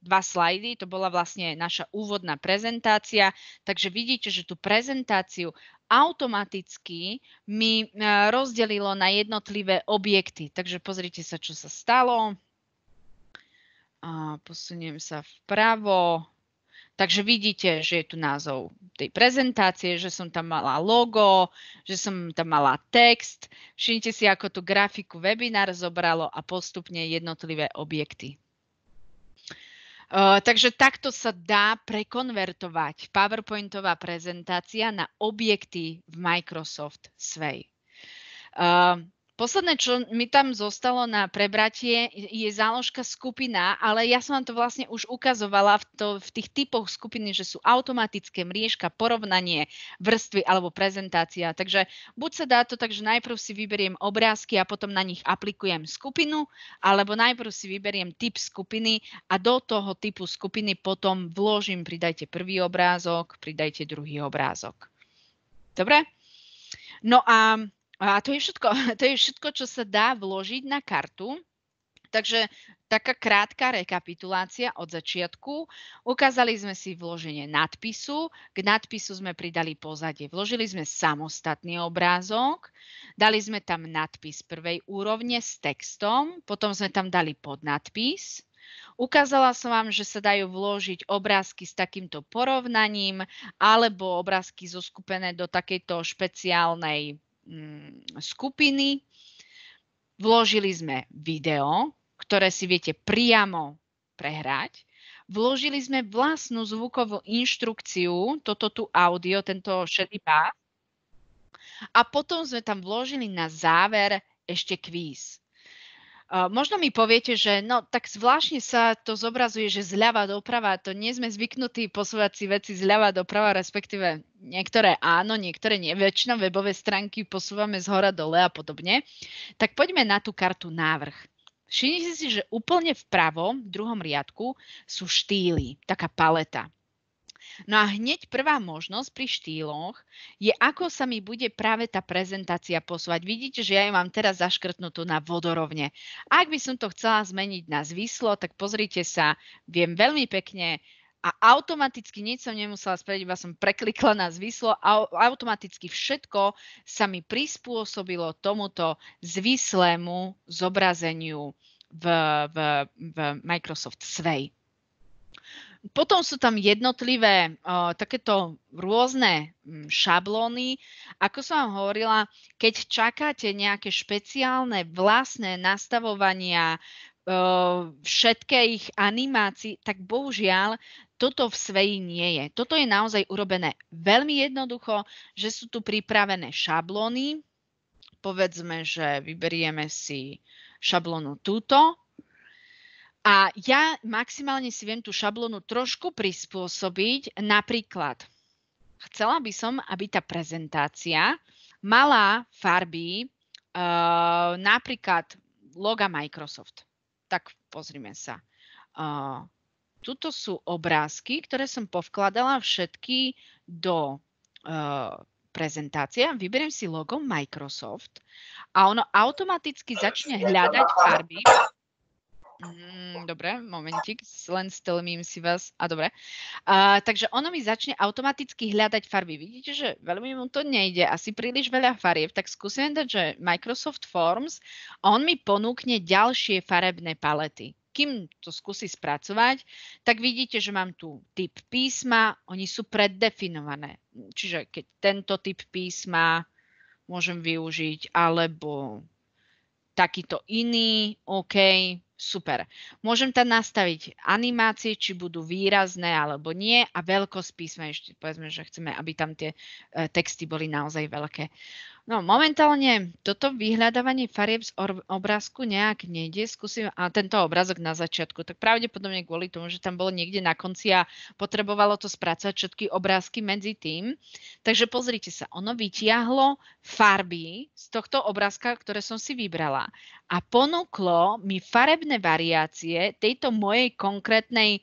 dva slajdy, to bola vlastne naša úvodná prezentácia, takže vidíte, že tú prezentáciu automaticky mi e, rozdelilo na jednotlivé objekty. Takže pozrite sa, čo sa stalo. A posuniem sa vpravo. Takže vidíte, že je tu názov tej prezentácie, že som tam mala logo, že som tam mala text. Všimnite si, ako tú grafiku webinár zobralo a postupne jednotlivé objekty takže takto sa dá prekonvertovať PowerPointová prezentácia na objekty v Microsoft Sway. Uh, Posledné, čo mi tam zostalo na prebratie, je záložka skupina, ale ja som vám to vlastne už ukazovala v, to, v tých typoch skupiny, že sú automatické mriežka, porovnanie vrstvy alebo prezentácia. Takže buď sa dá to tak, že najprv si vyberiem obrázky a potom na nich aplikujem skupinu, alebo najprv si vyberiem typ skupiny a do toho typu skupiny potom vložím, pridajte prvý obrázok, pridajte druhý obrázok. Dobre? No a a to je všetko, to je všetko, čo sa dá vložiť na kartu. Takže taká krátka rekapitulácia od začiatku. Ukázali sme si vloženie nadpisu, k nadpisu sme pridali pozadie. Vložili sme samostatný obrázok, dali sme tam nadpis prvej úrovne s textom, potom sme tam dali podnadpis. Ukázala som vám, že sa dajú vložiť obrázky s takýmto porovnaním alebo obrázky zoskupené do takejto špeciálnej Mm, skupiny. Vložili sme video, ktoré si viete priamo prehrať. Vložili sme vlastnú zvukovú inštrukciu, toto tu audio, tento šedý pás. A potom sme tam vložili na záver ešte kvíz. Možno mi poviete, že no tak zvláštne sa to zobrazuje, že zľava doprava, to nie sme zvyknutí posúvať si veci zľava doprava, respektíve niektoré áno, niektoré nie. Väčšinou webové stránky posúvame z hora dole a podobne. Tak poďme na tú kartu návrh. Všimnite si, že úplne vpravo, v druhom riadku, sú štýly, taká paleta. No a hneď prvá možnosť pri štýloch je, ako sa mi bude práve tá prezentácia posúvať. Vidíte, že ja ju mám teraz zaškrtnutú na vodorovne. ak by som to chcela zmeniť na zvislo, tak pozrite sa, viem veľmi pekne a automaticky nič som nemusela spraviť, iba som preklikla na zvislo a automaticky všetko sa mi prispôsobilo tomuto zvislému zobrazeniu v, v, v Microsoft Sway potom sú tam jednotlivé uh, takéto rôzne mm, šablóny. Ako som vám hovorila, keď čakáte nejaké špeciálne vlastné nastavovania uh, všetkých animácií, tak bohužiaľ toto v svej nie je. Toto je naozaj urobené veľmi jednoducho, že sú tu pripravené šablóny. Povedzme, že vyberieme si šablónu túto a ja maximálne si viem tú šablónu trošku prispôsobiť. Napríklad, chcela by som, aby tá prezentácia mala farby uh, napríklad loga Microsoft. Tak pozrime sa. Uh, tuto sú obrázky, ktoré som povkladala všetky do uh, prezentácie. Vyberiem si logo Microsoft a ono automaticky začne hľadať farby, Mm, hm. dobre, momentik, len stelmím si vás. A dobre. Uh, takže ono mi začne automaticky hľadať farby. Vidíte, že veľmi mu to nejde, asi príliš veľa farieb, tak skúsim dať, že Microsoft Forms, on mi ponúkne ďalšie farebné palety kým to skúsi spracovať, tak vidíte, že mám tu typ písma, oni sú preddefinované. Čiže keď tento typ písma môžem využiť, alebo takýto iný, OK, Super. Môžem tam nastaviť animácie, či budú výrazné alebo nie a veľkosť ešte povedzme, že chceme, aby tam tie eh, texty boli naozaj veľké. No momentálne toto vyhľadávanie farieb z or- obrázku nejak nejde. Skúsim a tento obrázok na začiatku. Tak pravdepodobne kvôli tomu, že tam bolo niekde na konci a potrebovalo to spracovať všetky obrázky medzi tým. Takže pozrite sa, ono vytiahlo farby z tohto obrázka, ktoré som si vybrala. A ponúklo mi farebné variácie tejto mojej konkrétnej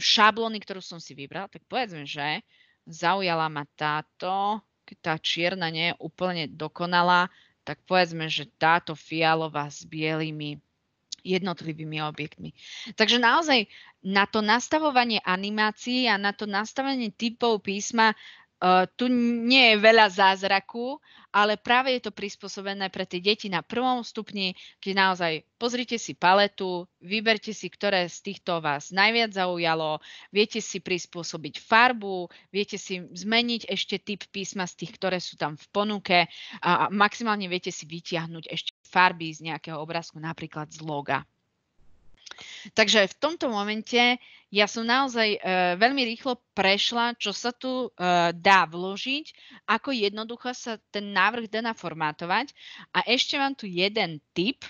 šablóny, ktorú som si vybrala. Tak povedzme, že zaujala ma táto tá čierna nie je úplne dokonalá, tak povedzme, že táto fialová s bielými jednotlivými objektmi. Takže naozaj na to nastavovanie animácií a na to nastavenie typov písma Eh, tu nie je veľa zázraku, ale práve je to prispôsobené pre tie deti na prvom stupni, kde naozaj pozrite si paletu, vyberte si, ktoré z týchto vás najviac zaujalo, viete si prispôsobiť farbu, viete si zmeniť ešte typ písma z tých, ktoré sú tam v ponuke a maximálne viete si vytiahnuť ešte farby z nejakého obrázku, napríklad z loga. Takže v tomto momente ja som naozaj e, veľmi rýchlo prešla, čo sa tu e, dá vložiť, ako jednoducho sa ten návrh dá naformátovať. A ešte mám tu jeden tip,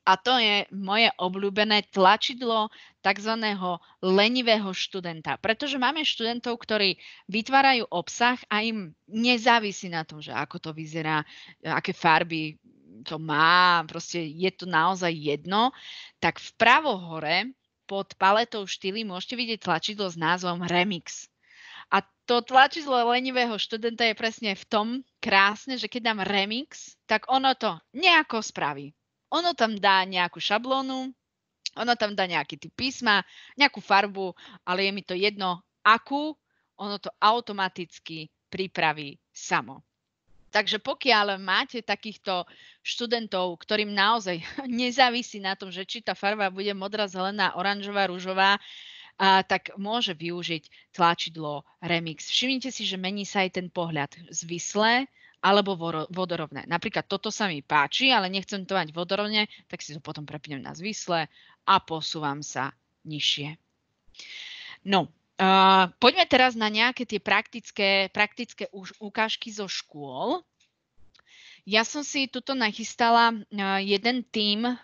a to je moje obľúbené tlačidlo tzv. lenivého študenta. Pretože máme študentov, ktorí vytvárajú obsah a im nezávisí na tom, že ako to vyzerá, aké farby to má, proste je to naozaj jedno, tak v pravo hore pod paletou štýly môžete vidieť tlačidlo s názvom Remix. A to tlačidlo lenivého študenta je presne v tom krásne, že keď dám remix, tak ono to nejako spraví. Ono tam dá nejakú šablónu, ono tam dá nejaký typ písma, nejakú farbu, ale je mi to jedno, akú, ono to automaticky pripraví samo. Takže pokiaľ máte takýchto študentov, ktorým naozaj nezávisí na tom, že či tá farba bude modrá, zelená, oranžová, rúžová, a, tak môže využiť tlačidlo Remix. Všimnite si, že mení sa aj ten pohľad zvislé alebo vodorovné. Napríklad toto sa mi páči, ale nechcem to mať vodorovne, tak si to potom prepnem na zvislé a posúvam sa nižšie. No, Uh, poďme teraz na nejaké tie praktické, praktické už, ukážky zo škôl. Ja som si tuto nachystala uh, jeden tým, uh, e,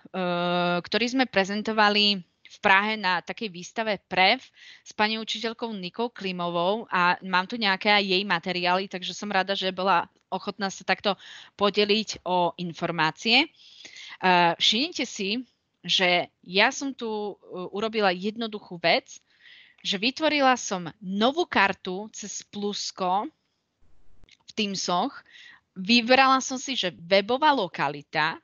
ktorý sme prezentovali v Prahe na takej výstave PREV s pani učiteľkou Nikou Klimovou a mám tu nejaké aj jej materiály, takže som rada, že bola ochotná sa takto podeliť o informácie. E, všimnite si, že ja som tu urobila jednoduchú vec, že vytvorila som novú kartu cez plusko v Teamsoch. Vybrala som si, že webová lokalita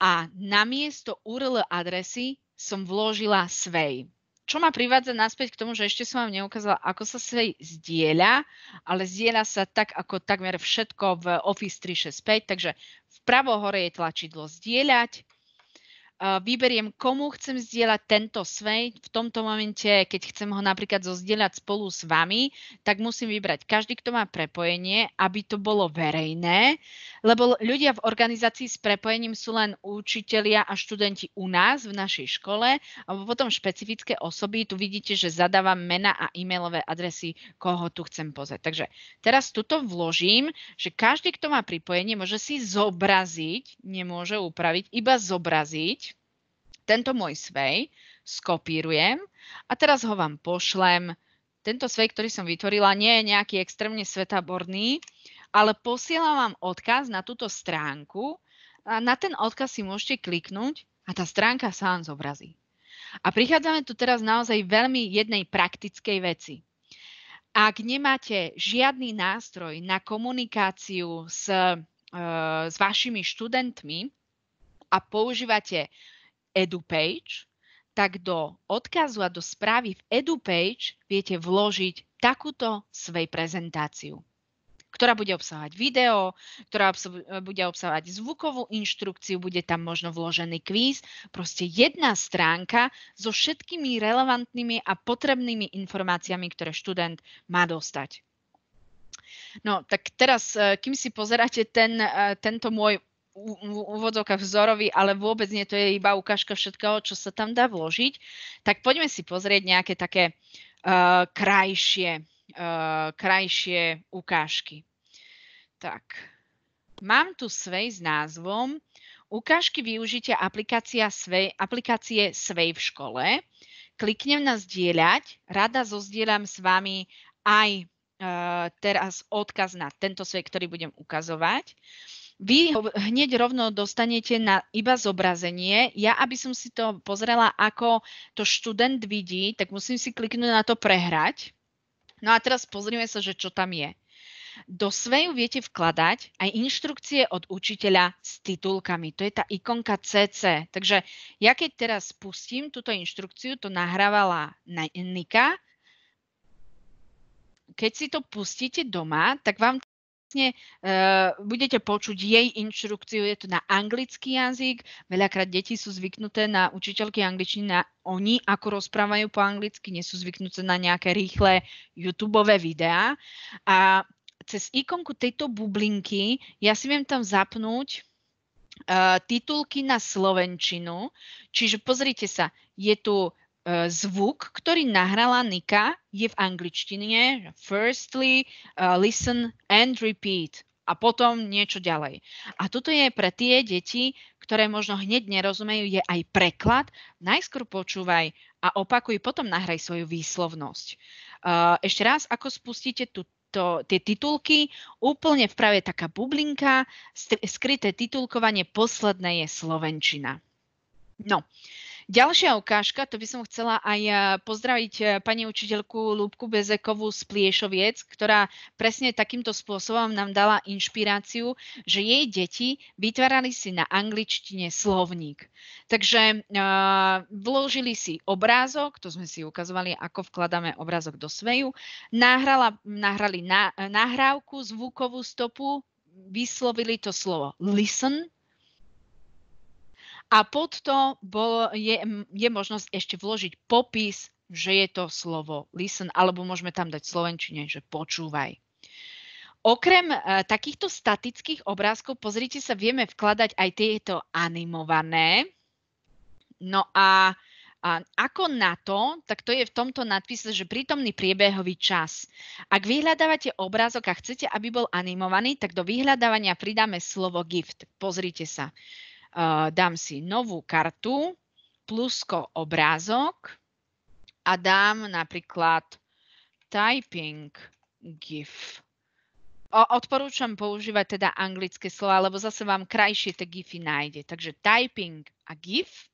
a namiesto URL adresy som vložila svej. Čo ma privádza naspäť k tomu, že ešte som vám neukázala, ako sa svej zdieľa, ale zdieľa sa tak, ako takmer všetko v Office 365, takže v pravo hore je tlačidlo zdieľať, vyberiem, komu chcem zdieľať tento svet. V tomto momente, keď chcem ho napríklad zozdieľať spolu s vami, tak musím vybrať každý, kto má prepojenie, aby to bolo verejné, lebo ľudia v organizácii s prepojením sú len učitelia a študenti u nás v našej škole, alebo potom špecifické osoby. Tu vidíte, že zadávam mena a e-mailové adresy, koho tu chcem pozrieť. Takže teraz tuto vložím, že každý, kto má pripojenie, môže si zobraziť, nemôže upraviť, iba zobraziť tento môj svej skopírujem a teraz ho vám pošlem. Tento svej, ktorý som vytvorila, nie je nejaký extrémne svetaborný, ale posielam vám odkaz na túto stránku a na ten odkaz si môžete kliknúť a tá stránka sa vám zobrazí. A prichádzame tu teraz naozaj veľmi jednej praktickej veci. Ak nemáte žiadny nástroj na komunikáciu s, e, s vašimi študentmi a používate EduPage, tak do odkazu a do správy v EduPage viete vložiť takúto svej prezentáciu ktorá bude obsahovať video, ktorá bude obsahovať zvukovú inštrukciu, bude tam možno vložený kvíz. Proste jedna stránka so všetkými relevantnými a potrebnými informáciami, ktoré študent má dostať. No, tak teraz, eh, kým si pozeráte ten, eh, tento môj úvodzovka vzorový, ale vôbec nie, to je iba ukážka všetkého, čo sa tam dá vložiť. Tak poďme si pozrieť nejaké také uh, krajšie, uh, krajšie ukážky. Tak, mám tu svej s názvom Ukážky využitia aplikácia svej, aplikácie Svej v škole. Kliknem na zdieľať, rada zozdieľam s vami aj uh, teraz odkaz na tento svej, ktorý budem ukazovať. Vy hneď rovno dostanete na iba zobrazenie. Ja, aby som si to pozrela, ako to študent vidí, tak musím si kliknúť na to prehrať. No a teraz pozrime sa, že čo tam je. Do sveju viete vkladať aj inštrukcie od učiteľa s titulkami. To je tá ikonka CC. Takže ja keď teraz spustím túto inštrukciu, to nahrávala Nika, keď si to pustíte doma, tak vám vlastne uh, budete počuť jej inštrukciu, je to na anglický jazyk, veľakrát deti sú zvyknuté na učiteľky angličtiny, na oni ako rozprávajú po anglicky, nie sú zvyknuté na nejaké rýchle YouTube videá a cez ikonku tejto bublinky ja si viem tam zapnúť uh, titulky na slovenčinu, čiže pozrite sa, je tu E, zvuk, ktorý nahrala Nika, je v angličtine firstly, uh, listen and repeat a potom niečo ďalej. A toto je pre tie deti, ktoré možno hneď nerozumejú, je aj preklad. Najskôr počúvaj a opakuj, potom nahraj svoju výslovnosť. Uh, ešte raz, ako spustíte tu, to, tie titulky. Úplne vprave taká bublinka, skryté titulkovanie, posledné je Slovenčina. No, uh, Ďalšia ukážka, to by som chcela aj e, pozdraviť e, pani učiteľku Lúbku Bezekovú z Pliešoviec, ktorá presne takýmto spôsobom nám dala inšpiráciu, že jej deti vytvárali si na angličtine slovník. Takže uh, vložili si obrázok, to sme si ukazovali, ako vkladáme obrázok do sveju, nahrala, nahrali na, nahrávku, zvukovú stopu, vyslovili to slovo listen, a pod to bol, je, je možnosť ešte vložiť popis, že je to slovo listen, alebo môžeme tam dať slovenčine, že počúvaj. Okrem e, takýchto statických obrázkov, pozrite sa, vieme vkladať aj tieto animované. No a a ako na to, tak to je v tomto nadpise, že prítomný priebehový čas. Ak vyhľadávate obrázok a chcete, aby bol animovaný, tak do vyhľadávania pridáme slovo gift. Pozrite sa. Eh, dám si novú kartu, plusko obrázok a dám napríklad typing GIF. Odporúčam používať teda anglické slova, lebo zase vám krajšie tie GIFy nájde. Takže typing a GIF.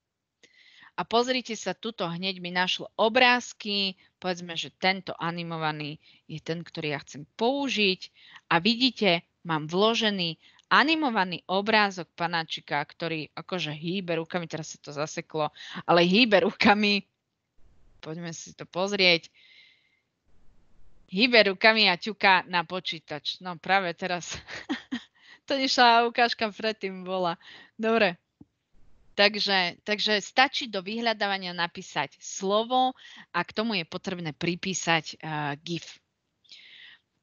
A pozrite sa, tuto hneď mi našlo obrázky. Povedzme, že tento animovaný je ten, ktorý ja chcem použiť. A vidíte, mám vložený animovaný obrázok panáčika, ktorý akože hýbe rukami, teraz sa to zaseklo, ale hýbe rukami, poďme si to pozrieť, hýbe rukami a ťuka na počítač. No práve teraz. to nešla ukážka predtým bola. Dobre. Takže, takže stačí do vyhľadávania napísať slovo a k tomu je potrebné pripísať uh, GIF.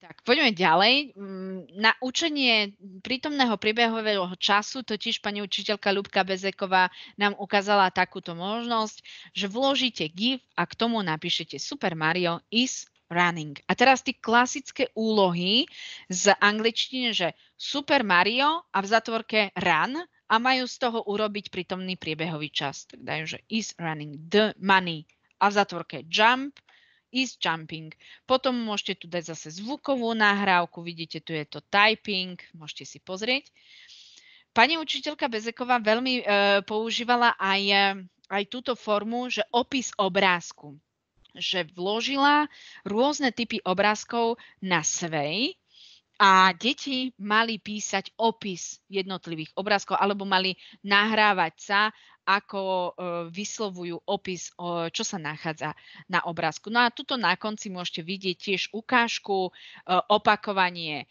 Tak poďme ďalej. Mm, na učenie prítomného príbehového času totiž pani učiteľka Ľubka Bezeková nám ukázala takúto možnosť, že vložíte GIF a k tomu napíšete Super Mario is running. A teraz tie klasické úlohy z angličtiny, že Super Mario a v zatvorke run a majú z toho urobiť prítomný priebehový čas. Tak dajú, že is running, the money a v zatvorke jump ísť jumping. Potom môžete tu dať zase zvukovú nahrávku, vidíte, tu je to typing, môžete si pozrieť. Pani učiteľka Bezeková veľmi e, používala aj, e, aj túto formu, že opis obrázku. Že vložila rôzne typy obrázkov na svej a deti mali písať opis jednotlivých obrázkov alebo mali nahrávať sa ako e, vyslovujú opis, e, čo sa nachádza na obrázku. No a tuto na konci môžete vidieť tiež ukážku, e, opakovanie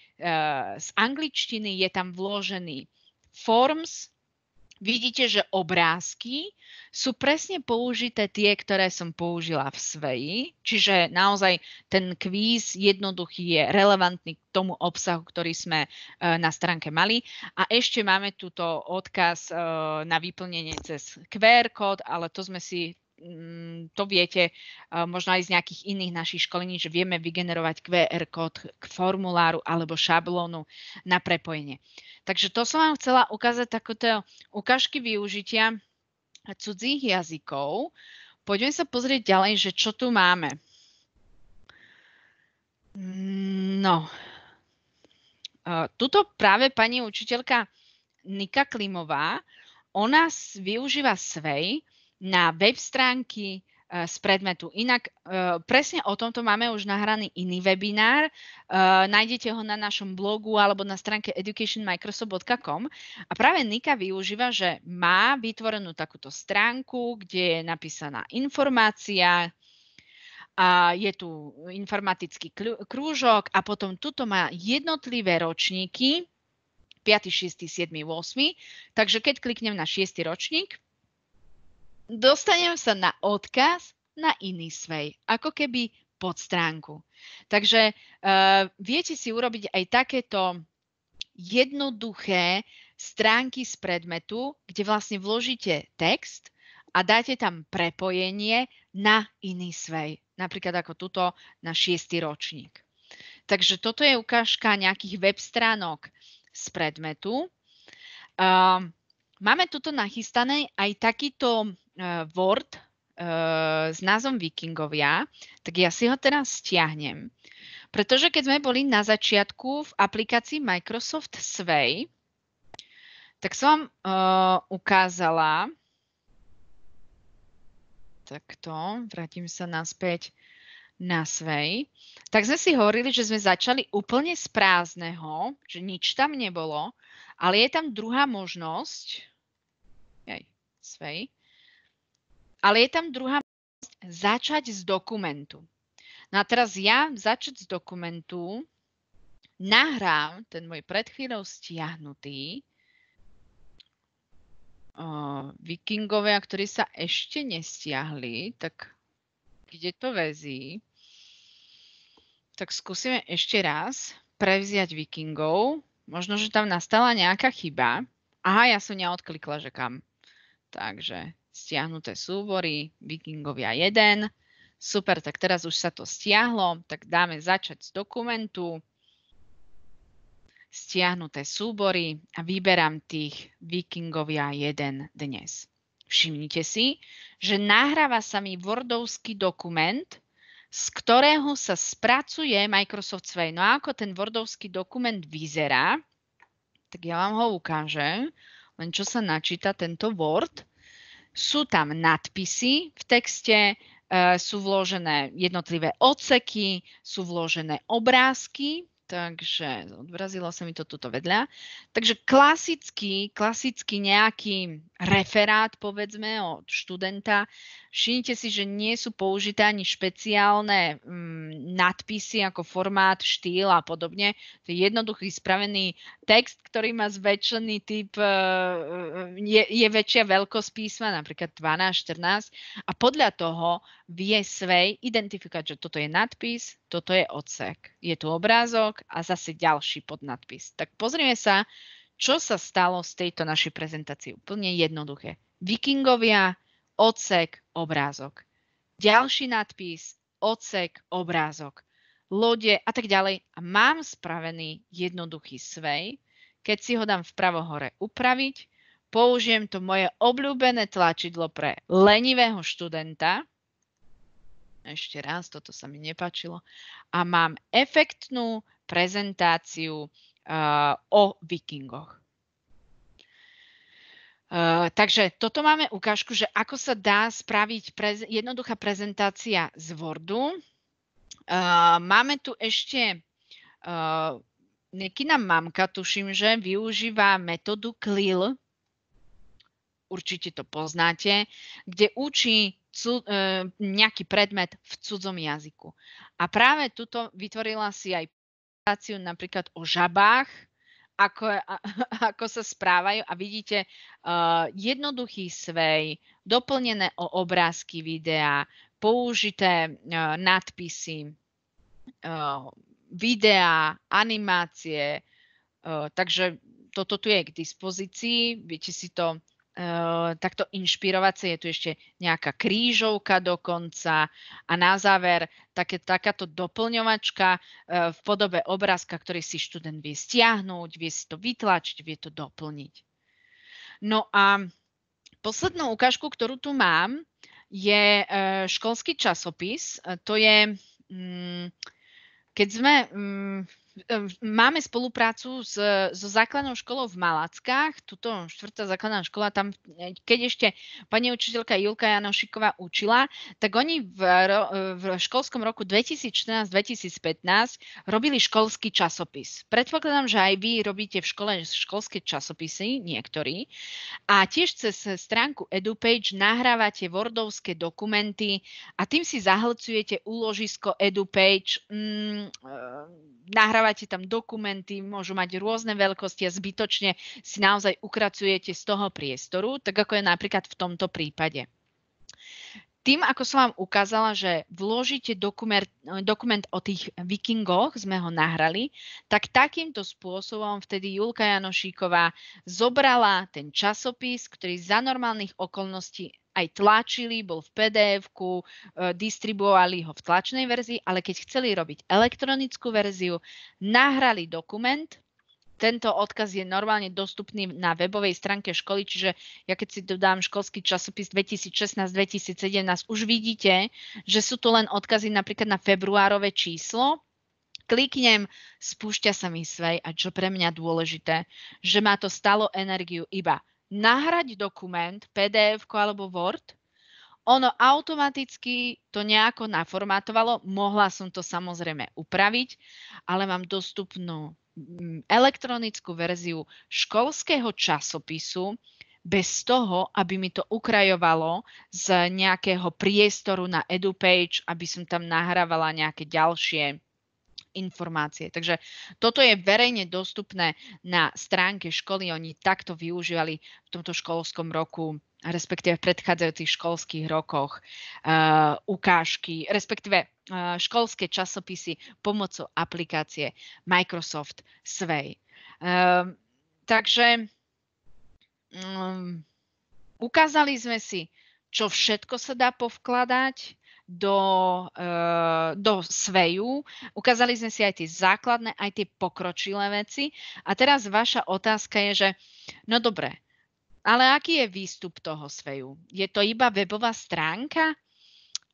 z angličtiny, je tam vložený forms, vidíte, že obrázky sú presne použité tie, ktoré som použila v Sveji. Čiže naozaj ten kvíz jednoduchý je relevantný k tomu obsahu, ktorý sme e, na stránke mali. A ešte máme túto odkaz e, na vyplnenie cez QR kód, ale to sme si Mm, to viete eh, možno aj z nejakých iných našich školení, že vieme vygenerovať QR kód k formuláru alebo šablónu na prepojenie. Takže to som vám chcela ukázať takéto ukážky využitia cudzích jazykov. Poďme sa pozrieť ďalej, že čo tu máme. No, eh, tuto práve pani učiteľka Nika Klimová, ona využíva Svej, na web stránky e, z predmetu. Inak e, presne o tomto máme už nahraný iný webinár. E, nájdete ho na našom blogu alebo na stránke educationmicrosoft.com a práve Nika využíva, že má vytvorenú takúto stránku, kde je napísaná informácia, a je tu informatický krúžok a potom tuto má jednotlivé ročníky 5., 6., 7., 8. Takže keď kliknem na 6. ročník, dostanem sa na odkaz na iný svej, ako keby pod stránku. Takže uh, viete si urobiť aj takéto jednoduché stránky z predmetu, kde vlastne vložíte text a dáte tam prepojenie na iný svej, napríklad ako tuto na šiestý ročník. Takže toto je ukážka nejakých web stránok z predmetu. Uh, máme tuto nachystané aj takýto E, Word e, s názvom Vikingovia, tak ja si ho teraz stiahnem. Pretože keď sme boli na začiatku v aplikácii Microsoft Sway, tak som vám e, uh, ukázala takto, vrátim sa naspäť na Sway, Tak sme si hovorili, že sme začali úplne z prázdneho, že nič tam nebolo, ale je tam druhá možnosť, Jej, uh, ale je tam druhá možnosť začať z dokumentu. No a teraz ja začať z dokumentu, nahrám ten môj pred chvíľou stiahnutý uh, vikingovia, ktorí sa ešte nestiahli, tak kde to vezí? Tak skúsime ešte raz prevziať vikingov. Možno, že tam nastala nejaká chyba. Aha, ja som neodklikla, že kam. Takže stiahnuté súbory, Vikingovia 1. Super, tak teraz už sa to stiahlo, tak dáme začať z dokumentu, stiahnuté súbory a vyberám tých Vikingovia 1 dnes. Všimnite si, že nahráva sa mi Wordovský dokument, z ktorého sa spracuje Microsoft Sway. No a ako ten Wordovský dokument vyzerá, tak ja vám ho ukážem, len čo sa načíta tento Word sú tam nadpisy v texte, e, sú vložené jednotlivé odseky, sú vložené obrázky, takže odrazilo sa mi to tuto vedľa. Takže klasický, klasický nejaký referát, povedzme, od študenta. Všimnite si, že nie sú použité ani špeciálne mm, nadpisy ako formát, štýl a podobne. To je jednoduchý spravený text, ktorý má zväčšený typ, e, e, je, je väčšia veľkosť písma, napríklad 12, 14 a podľa toho vie svej identifikovať, že toto je nadpis, toto je odsek, je tu obrázok a zase ďalší podnadpis. Tak pozrieme sa, čo sa stalo z tejto našej prezentácie? Úplne jednoduché. Vikingovia, odsek, obrázok. Ďalší nadpis, odsek, obrázok. Lode a tak ďalej. A mám spravený jednoduchý svej. Keď si ho dám pravo hore upraviť, použijem to moje obľúbené tlačidlo pre lenivého študenta. Ešte raz, toto sa mi nepačilo. A mám efektnú prezentáciu uh, o vikingoch. Uh, takže toto máme ukážku, že ako sa dá spraviť prez, jednoduchá prezentácia z Wordu. Uh, máme tu ešte, uh, nekina mamka, tuším, že využíva metódu CLIL, určite to poznáte, kde učí cu, uh, nejaký predmet v cudzom jazyku. A práve tuto vytvorila si aj prezentáciu napríklad o žabách, ako, a, ako sa správajú a vidíte uh, jednoduchý svej, doplnené o obrázky videa, použité uh, nadpisy, uh, eh, videá, animácie. Uh, takže toto tu je k dispozícii, viete si to Ehm, takto inšpirovacie. Je tu ešte nejaká krížovka dokonca a na záver také, takáto doplňovačka ehm, v podobe obrázka, ktorý si študent vie stiahnuť, vie si to vytlačiť, vie to doplniť. No a poslednú ukážku, ktorú tu mám, je ehm, školský časopis. To je, mm, keď sme mm, máme spoluprácu s, so základnou školou v Malackách, tuto štvrtá základná škola, tam, e, keď ešte pani učiteľka Julka Janošiková učila, tak oni v, v školskom roku 2014-2015 robili školský časopis. Predpokladám, že aj vy robíte v škole školské časopisy, niektorí, a tiež cez stránku EduPage nahrávate wordovské dokumenty a tým si zahlcujete úložisko EduPage mm, nahrávate tam dokumenty, môžu mať rôzne veľkosti a zbytočne si naozaj ukracujete z toho priestoru, tak ako je napríklad v tomto prípade. Tým, ako som vám ukázala, že vložíte dokument, dokument o tých vikingoch, sme ho nahrali, tak takýmto spôsobom vtedy Julka Janošíková zobrala ten časopis, ktorý za normálnych okolností aj tlačili, bol v PDF-ku, e, distribuovali ho v tlačnej verzii, ale keď chceli robiť elektronickú verziu, nahrali dokument, tento odkaz je normálne dostupný na webovej stránke školy, čiže ja keď si dodám školský časopis 2016-2017, už vidíte, že sú tu len odkazy napríklad na februárové číslo, kliknem, spúšťa sa mi svej a čo pre mňa dôležité, že ma to stalo energiu iba nahrať dokument, pdf alebo Word, ono automaticky to nejako naformátovalo. Mohla som to samozrejme upraviť, ale mám dostupnú mm, elektronickú verziu školského časopisu bez toho, aby mi to ukrajovalo z nejakého priestoru na EduPage, aby som tam nahrávala nejaké ďalšie informácie. Takže toto je verejne dostupné na stránke školy. Oni takto využívali v tomto školskom roku respektíve v predchádzajúcich školských rokoch uh, ukážky, respektíve uh, školské časopisy pomocou aplikácie Microsoft Sway. Uh, takže um, ukázali sme si, čo všetko sa dá povkladať, do, eh, do sveju. Ukázali sme si aj tie základné, aj tie pokročilé veci. A teraz vaša otázka je, že no dobre, ale aký je výstup toho sveju? Je to iba webová stránka?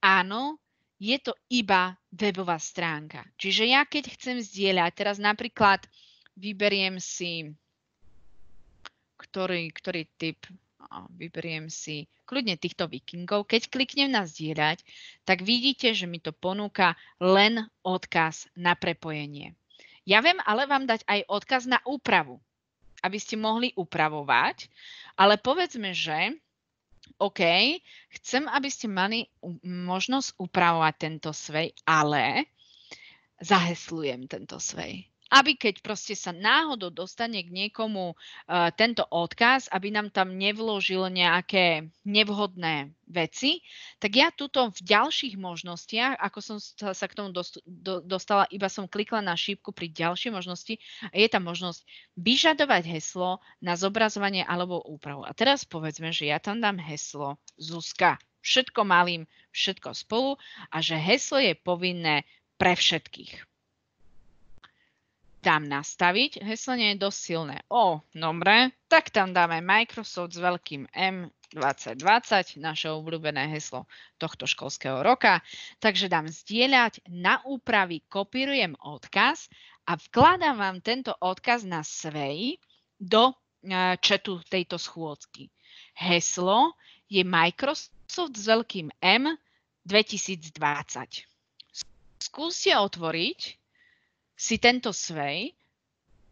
Áno, je to iba webová stránka. Čiže ja keď chcem zdieľať, teraz napríklad vyberiem si, ktorý, ktorý typ vyberiem si kľudne týchto vikingov. Keď kliknem na zdieľať, tak vidíte, že mi to ponúka len odkaz na prepojenie. Ja viem ale vám dať aj odkaz na úpravu, aby ste mohli upravovať, ale povedzme, že OK, chcem, aby ste mali možnosť upravovať tento svej, ale zaheslujem tento svej aby keď proste sa náhodou dostane k niekomu e, tento odkaz, aby nám tam nevložil nejaké nevhodné veci, tak ja tuto v ďalších možnostiach, ako som sa k tomu dost, do, dostala, iba som klikla na šípku pri ďalšej možnosti a je tam možnosť vyžadovať heslo na zobrazovanie alebo úpravu. A teraz povedzme, že ja tam dám heslo Zuzka. Všetko malým, všetko spolu a že heslo je povinné pre všetkých tam nastaviť, heslo nie je dosť silné. O, dobre, tak tam dáme Microsoft s veľkým M 2020, naše obľúbené heslo tohto školského roka. Takže dám zdieľať, na úpravy kopírujem odkaz a vkladám vám tento odkaz na svej do e, četu tejto schôdzky. Heslo je Microsoft s veľkým M 2020. Skúste otvoriť si tento svej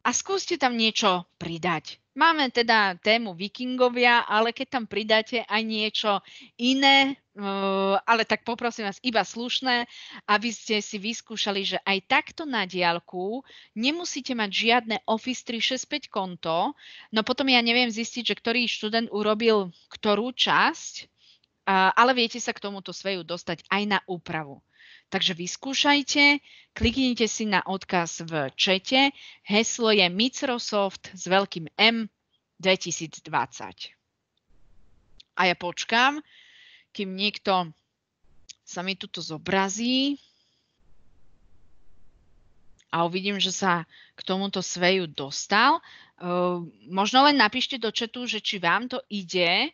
a skúste tam niečo pridať. Máme teda tému vikingovia, ale keď tam pridáte aj niečo iné, eh, ale tak poprosím vás iba slušné, aby ste si vyskúšali, že aj takto na diálku nemusíte mať žiadne Office 365 konto, no potom ja neviem zistiť, že ktorý študent urobil ktorú časť, eh, ale viete sa k tomuto sveju dostať aj na úpravu. Takže vyskúšajte, kliknite si na odkaz v čete. Heslo je Microsoft s veľkým M 2020. A ja počkám, kým niekto sa mi tuto zobrazí a uvidím, že sa k tomuto sveju dostal. Uh, možno len napíšte do četu, že či vám to ide,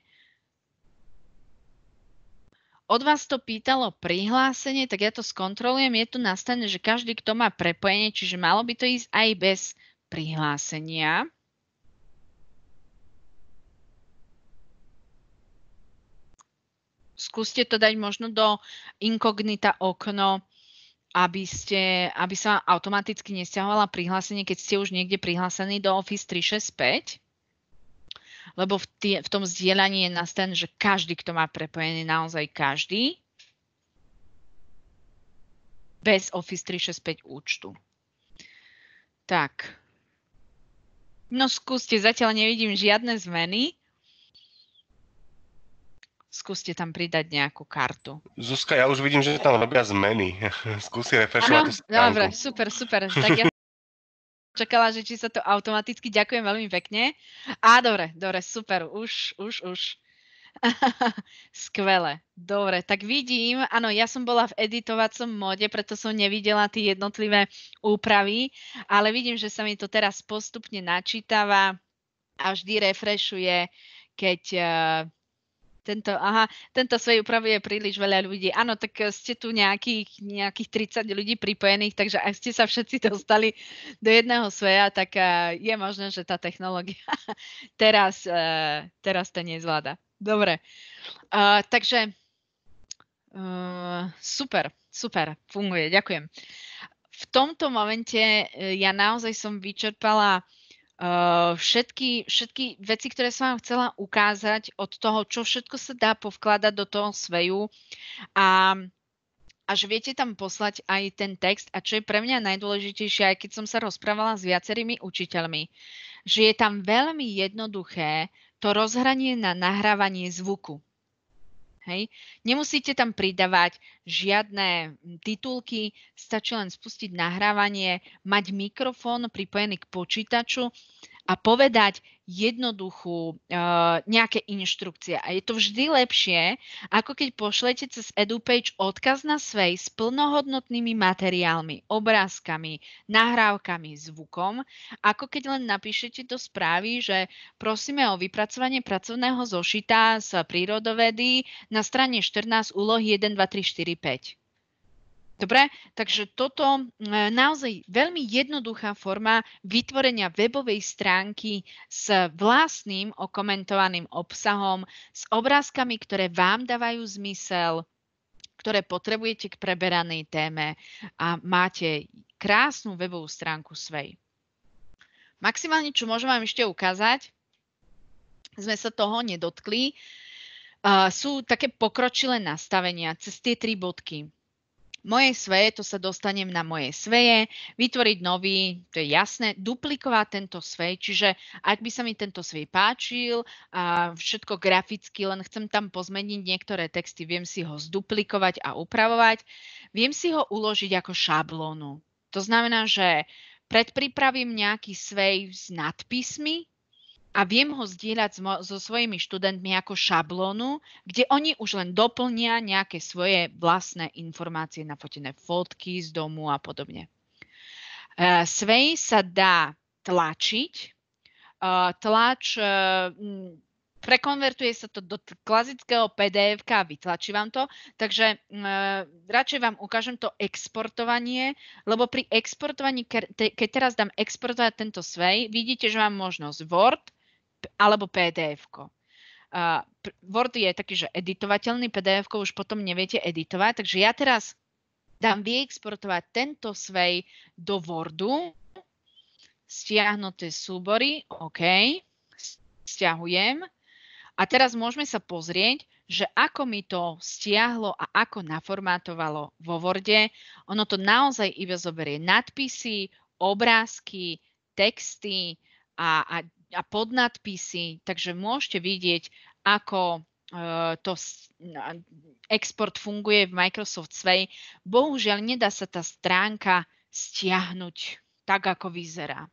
od vás to pýtalo prihlásenie, tak ja to skontrolujem. Je tu nastane, že každý, kto má prepojenie, čiže malo by to ísť aj bez prihlásenia. Skúste to dať možno do inkognita okno, aby, ste, aby sa automaticky nestiahovala prihlásenie, keď ste už niekde prihlásení do Office 365 lebo v, tie, v tom zdieľaní je nás ten, že každý, kto má prepojený, naozaj každý, bez Office 365 účtu. Tak. No skúste, zatiaľ nevidím žiadne zmeny. Skúste tam pridať nejakú kartu. Zuzka, ja už vidím, že tam robia zmeny. Skúsi refreshovať. Dobre, super, super. Tak ja čakala, že či sa to automaticky. Ďakujem veľmi pekne. Á, dobre, dobre, super, už, už, už. Skvelé. Dobre, tak vidím, áno, ja som bola v editovacom mode, preto som nevidela tie jednotlivé úpravy, ale vidím, že sa mi to teraz postupne načítava a vždy refreshuje, keď eh, tento, aha, tento svet upravuje príliš veľa ľudí. Áno, tak ste tu nejakých, nejakých 30 ľudí pripojených, takže ak ste sa všetci dostali do jedného sveja, tak eh, je možné, že tá technológia teraz, eh, teraz to nezvláda. Dobre. Uh, takže uh, super, super, funguje, ďakujem. V tomto momente ja naozaj som vyčerpala uh, Eh, všetky, všetky veci, ktoré som vám chcela ukázať od toho, čo všetko sa dá povkladať do toho sveju a a že viete tam poslať aj ten text a čo je pre mňa najdôležitejšie, aj keď som sa rozprávala s viacerými učiteľmi, že je tam veľmi jednoduché to rozhranie na nahrávanie zvuku. Hej. Nemusíte tam pridávať žiadne titulky, stačí len spustiť nahrávanie, mať mikrofón pripojený k počítaču a povedať jednoduchú e, nejaké inštrukcie. A je to vždy lepšie, ako keď pošlete cez EduPage odkaz na svej s plnohodnotnými materiálmi, obrázkami, nahrávkami, zvukom, ako keď len napíšete do správy, že prosíme o vypracovanie pracovného zošita z prírodovedy na strane 14 úlohy 1, 2, 3, 4, 5. Dobre, takže toto e, naozaj veľmi jednoduchá forma vytvorenia webovej stránky s vlastným okomentovaným obsahom, s obrázkami, ktoré vám dávajú zmysel, ktoré potrebujete k preberanej téme a máte krásnu webovú stránku svej. Maximálne, čo môžem vám ešte ukázať, sme sa toho nedotkli, sú také pokročilé nastavenia cez tie tri bodky. Moje sveje, to sa dostanem na moje sveje, vytvoriť nový, to je jasné, duplikovať tento svej, čiže ak by sa mi tento svej páčil a všetko graficky, len chcem tam pozmeniť niektoré texty, viem si ho zduplikovať a upravovať, viem si ho uložiť ako šablónu. To znamená, že predpripravím nejaký svej s nadpismi, a viem ho zdieľať so svojimi študentmi ako šablónu, kde oni už len doplnia nejaké svoje vlastné informácie, fotené fotky z domu a podobne. E, svej sa dá tlačiť. E, tlač e, prekonvertuje sa to do klasického pdf a vytlačí vám to. Takže radšej vám ukážem to exportovanie, lebo pri exportovaní, ke, te, keď teraz dám exportovať tento svej, vidíte, že mám možnosť Word, alebo pdf -ko. Uh, Word je taký, že editovateľný, pdf už potom neviete editovať, takže ja teraz dám vyexportovať tento svej do Wordu, stiahnuté súbory, OK, stiahujem. A teraz môžeme sa pozrieť, že ako mi to stiahlo a ako naformátovalo vo Worde. Ono to naozaj iba zoberie nadpisy, obrázky, texty a, a a podnadpisy, takže môžete vidieť, ako e, to export funguje v Microsoft Sway. Bohužiaľ, nedá sa tá stránka stiahnuť tak, ako vyzerá.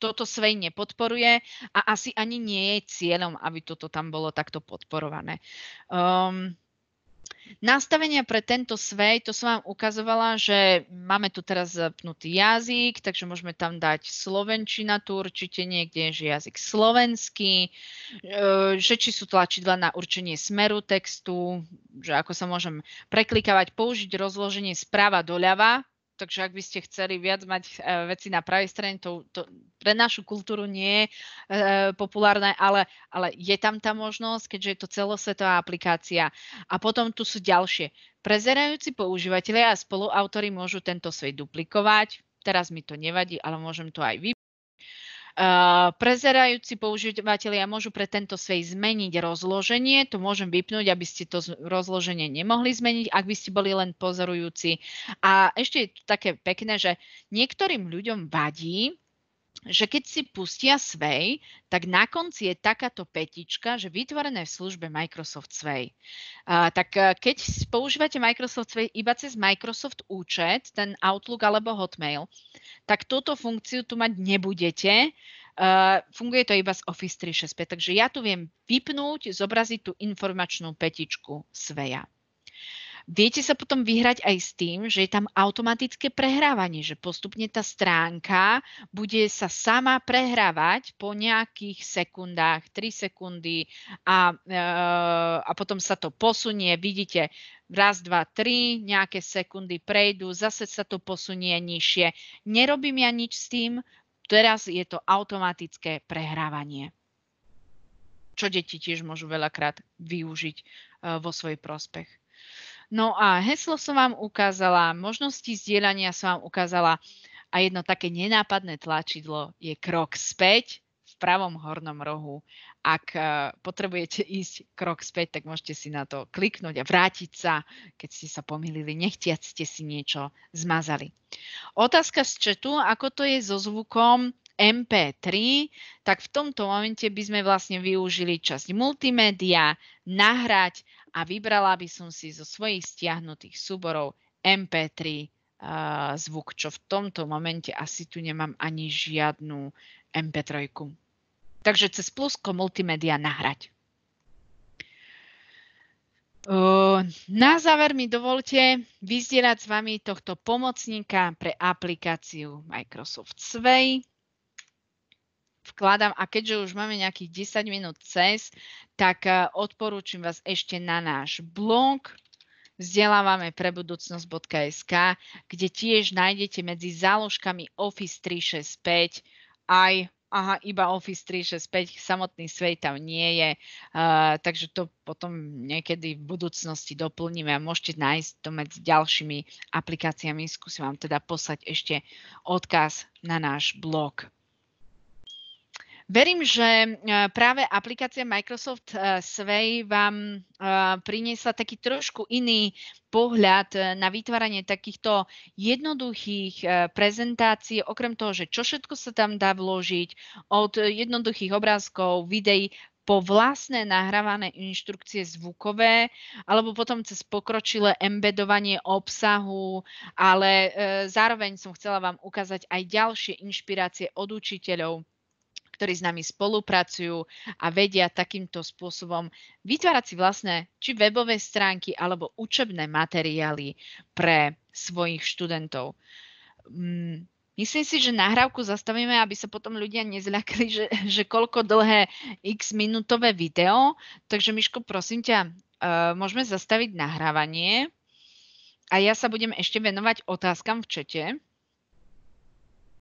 Toto Sway nepodporuje a asi ani nie je cieľom, aby toto tam bolo takto podporované. Um, Nastavenia pre tento svet, to som vám ukazovala, že máme tu teraz zapnutý jazyk, takže môžeme tam dať slovenčina, tu určite niekde je jazyk slovenský, e, že či sú tlačidla na určenie smeru textu, že ako sa môžem preklikávať, použiť rozloženie správa doľava, takže ak by ste chceli viac mať uh, veci na pravej strane, to, to pre našu kultúru nie je uh, populárne, ale, ale je tam tá možnosť, keďže je to celosvetová aplikácia. A potom tu sú ďalšie. Prezerajúci používateľe a spoluautori môžu tento svet duplikovať, teraz mi to nevadí, ale môžem to aj vy Prezerajúci používateľia môžu pre tento svej zmeniť rozloženie, to môžem vypnúť, aby ste to rozloženie nemohli zmeniť, ak by ste boli len pozorujúci. A ešte je také pekné, že niektorým ľuďom vadí, že keď si pustia Sway, tak na konci je takáto petička, že vytvorené v službe Microsoft Sway. Uh, tak e, keď používate Microsoft Sway iba cez Microsoft účet, ten Outlook alebo Hotmail, tak túto funkciu tu mať nebudete. Uh, funguje to iba z Office 365, takže ja tu viem vypnúť, zobraziť tú informačnú petičku Sveja viete sa potom vyhrať aj s tým, že je tam automatické prehrávanie, že postupne tá stránka bude sa sama prehrávať po nejakých sekundách, 3 sekundy a, e, a potom sa to posunie, vidíte, raz, dva, tri, nejaké sekundy prejdú, zase sa to posunie nižšie. Nerobím ja nič s tým, teraz je to automatické prehrávanie čo deti tiež môžu veľakrát využiť e, vo svoj prospech. No a heslo som vám ukázala, možnosti zdieľania som vám ukázala a jedno také nenápadné tlačidlo je krok späť v pravom hornom rohu. Ak e, potrebujete ísť krok späť, tak môžete si na to kliknúť a vrátiť sa, keď ste sa pomýlili, nechtiac ste si niečo zmazali. Otázka z četu, ako to je so zvukom MP3, tak v tomto momente by sme vlastne využili časť multimédia, nahrať a vybrala by som si zo svojich stiahnutých súborov MP3 uh, zvuk, čo v tomto momente asi tu nemám ani žiadnu MP3. Takže cez plusko multimédia nahrať. na záver mi dovolte vyzdieľať s vami tohto pomocníka pre aplikáciu Microsoft Sway vkladám a keďže už máme nejakých 10 minút cez, tak eh, odporúčam vás ešte na náš blog vzdelávame pre budúcnosť.sk, kde tiež nájdete medzi záložkami Office 365 aj aha, iba Office 365, samotný svet tam nie je, uh, takže to potom niekedy v budúcnosti doplníme a môžete nájsť to medzi ďalšími aplikáciami. Skúsim vám teda poslať ešte odkaz na náš blog. Verím, že e, práve aplikácia Microsoft e, Sway vám e, priniesla taký trošku iný pohľad na vytváranie takýchto jednoduchých prezentácií, okrem toho, že čo všetko sa tam dá vložiť, od jednoduchých obrázkov, videí, po vlastné nahrávané inštrukcie zvukové, alebo potom cez pokročilé embedovanie obsahu, ale zároveň som chcela vám ukázať aj ďalšie inšpirácie od učiteľov ktorí s nami spolupracujú a vedia takýmto spôsobom vytvárať si vlastné či webové stránky alebo učebné materiály pre svojich študentov. Mm, myslím si, že nahrávku zastavíme, aby sa potom ľudia nezľakli, že, že koľko dlhé x minútové video. Takže Miško, prosím ťa, e, môžeme zastaviť nahrávanie a ja sa budem ešte venovať otázkam v čete.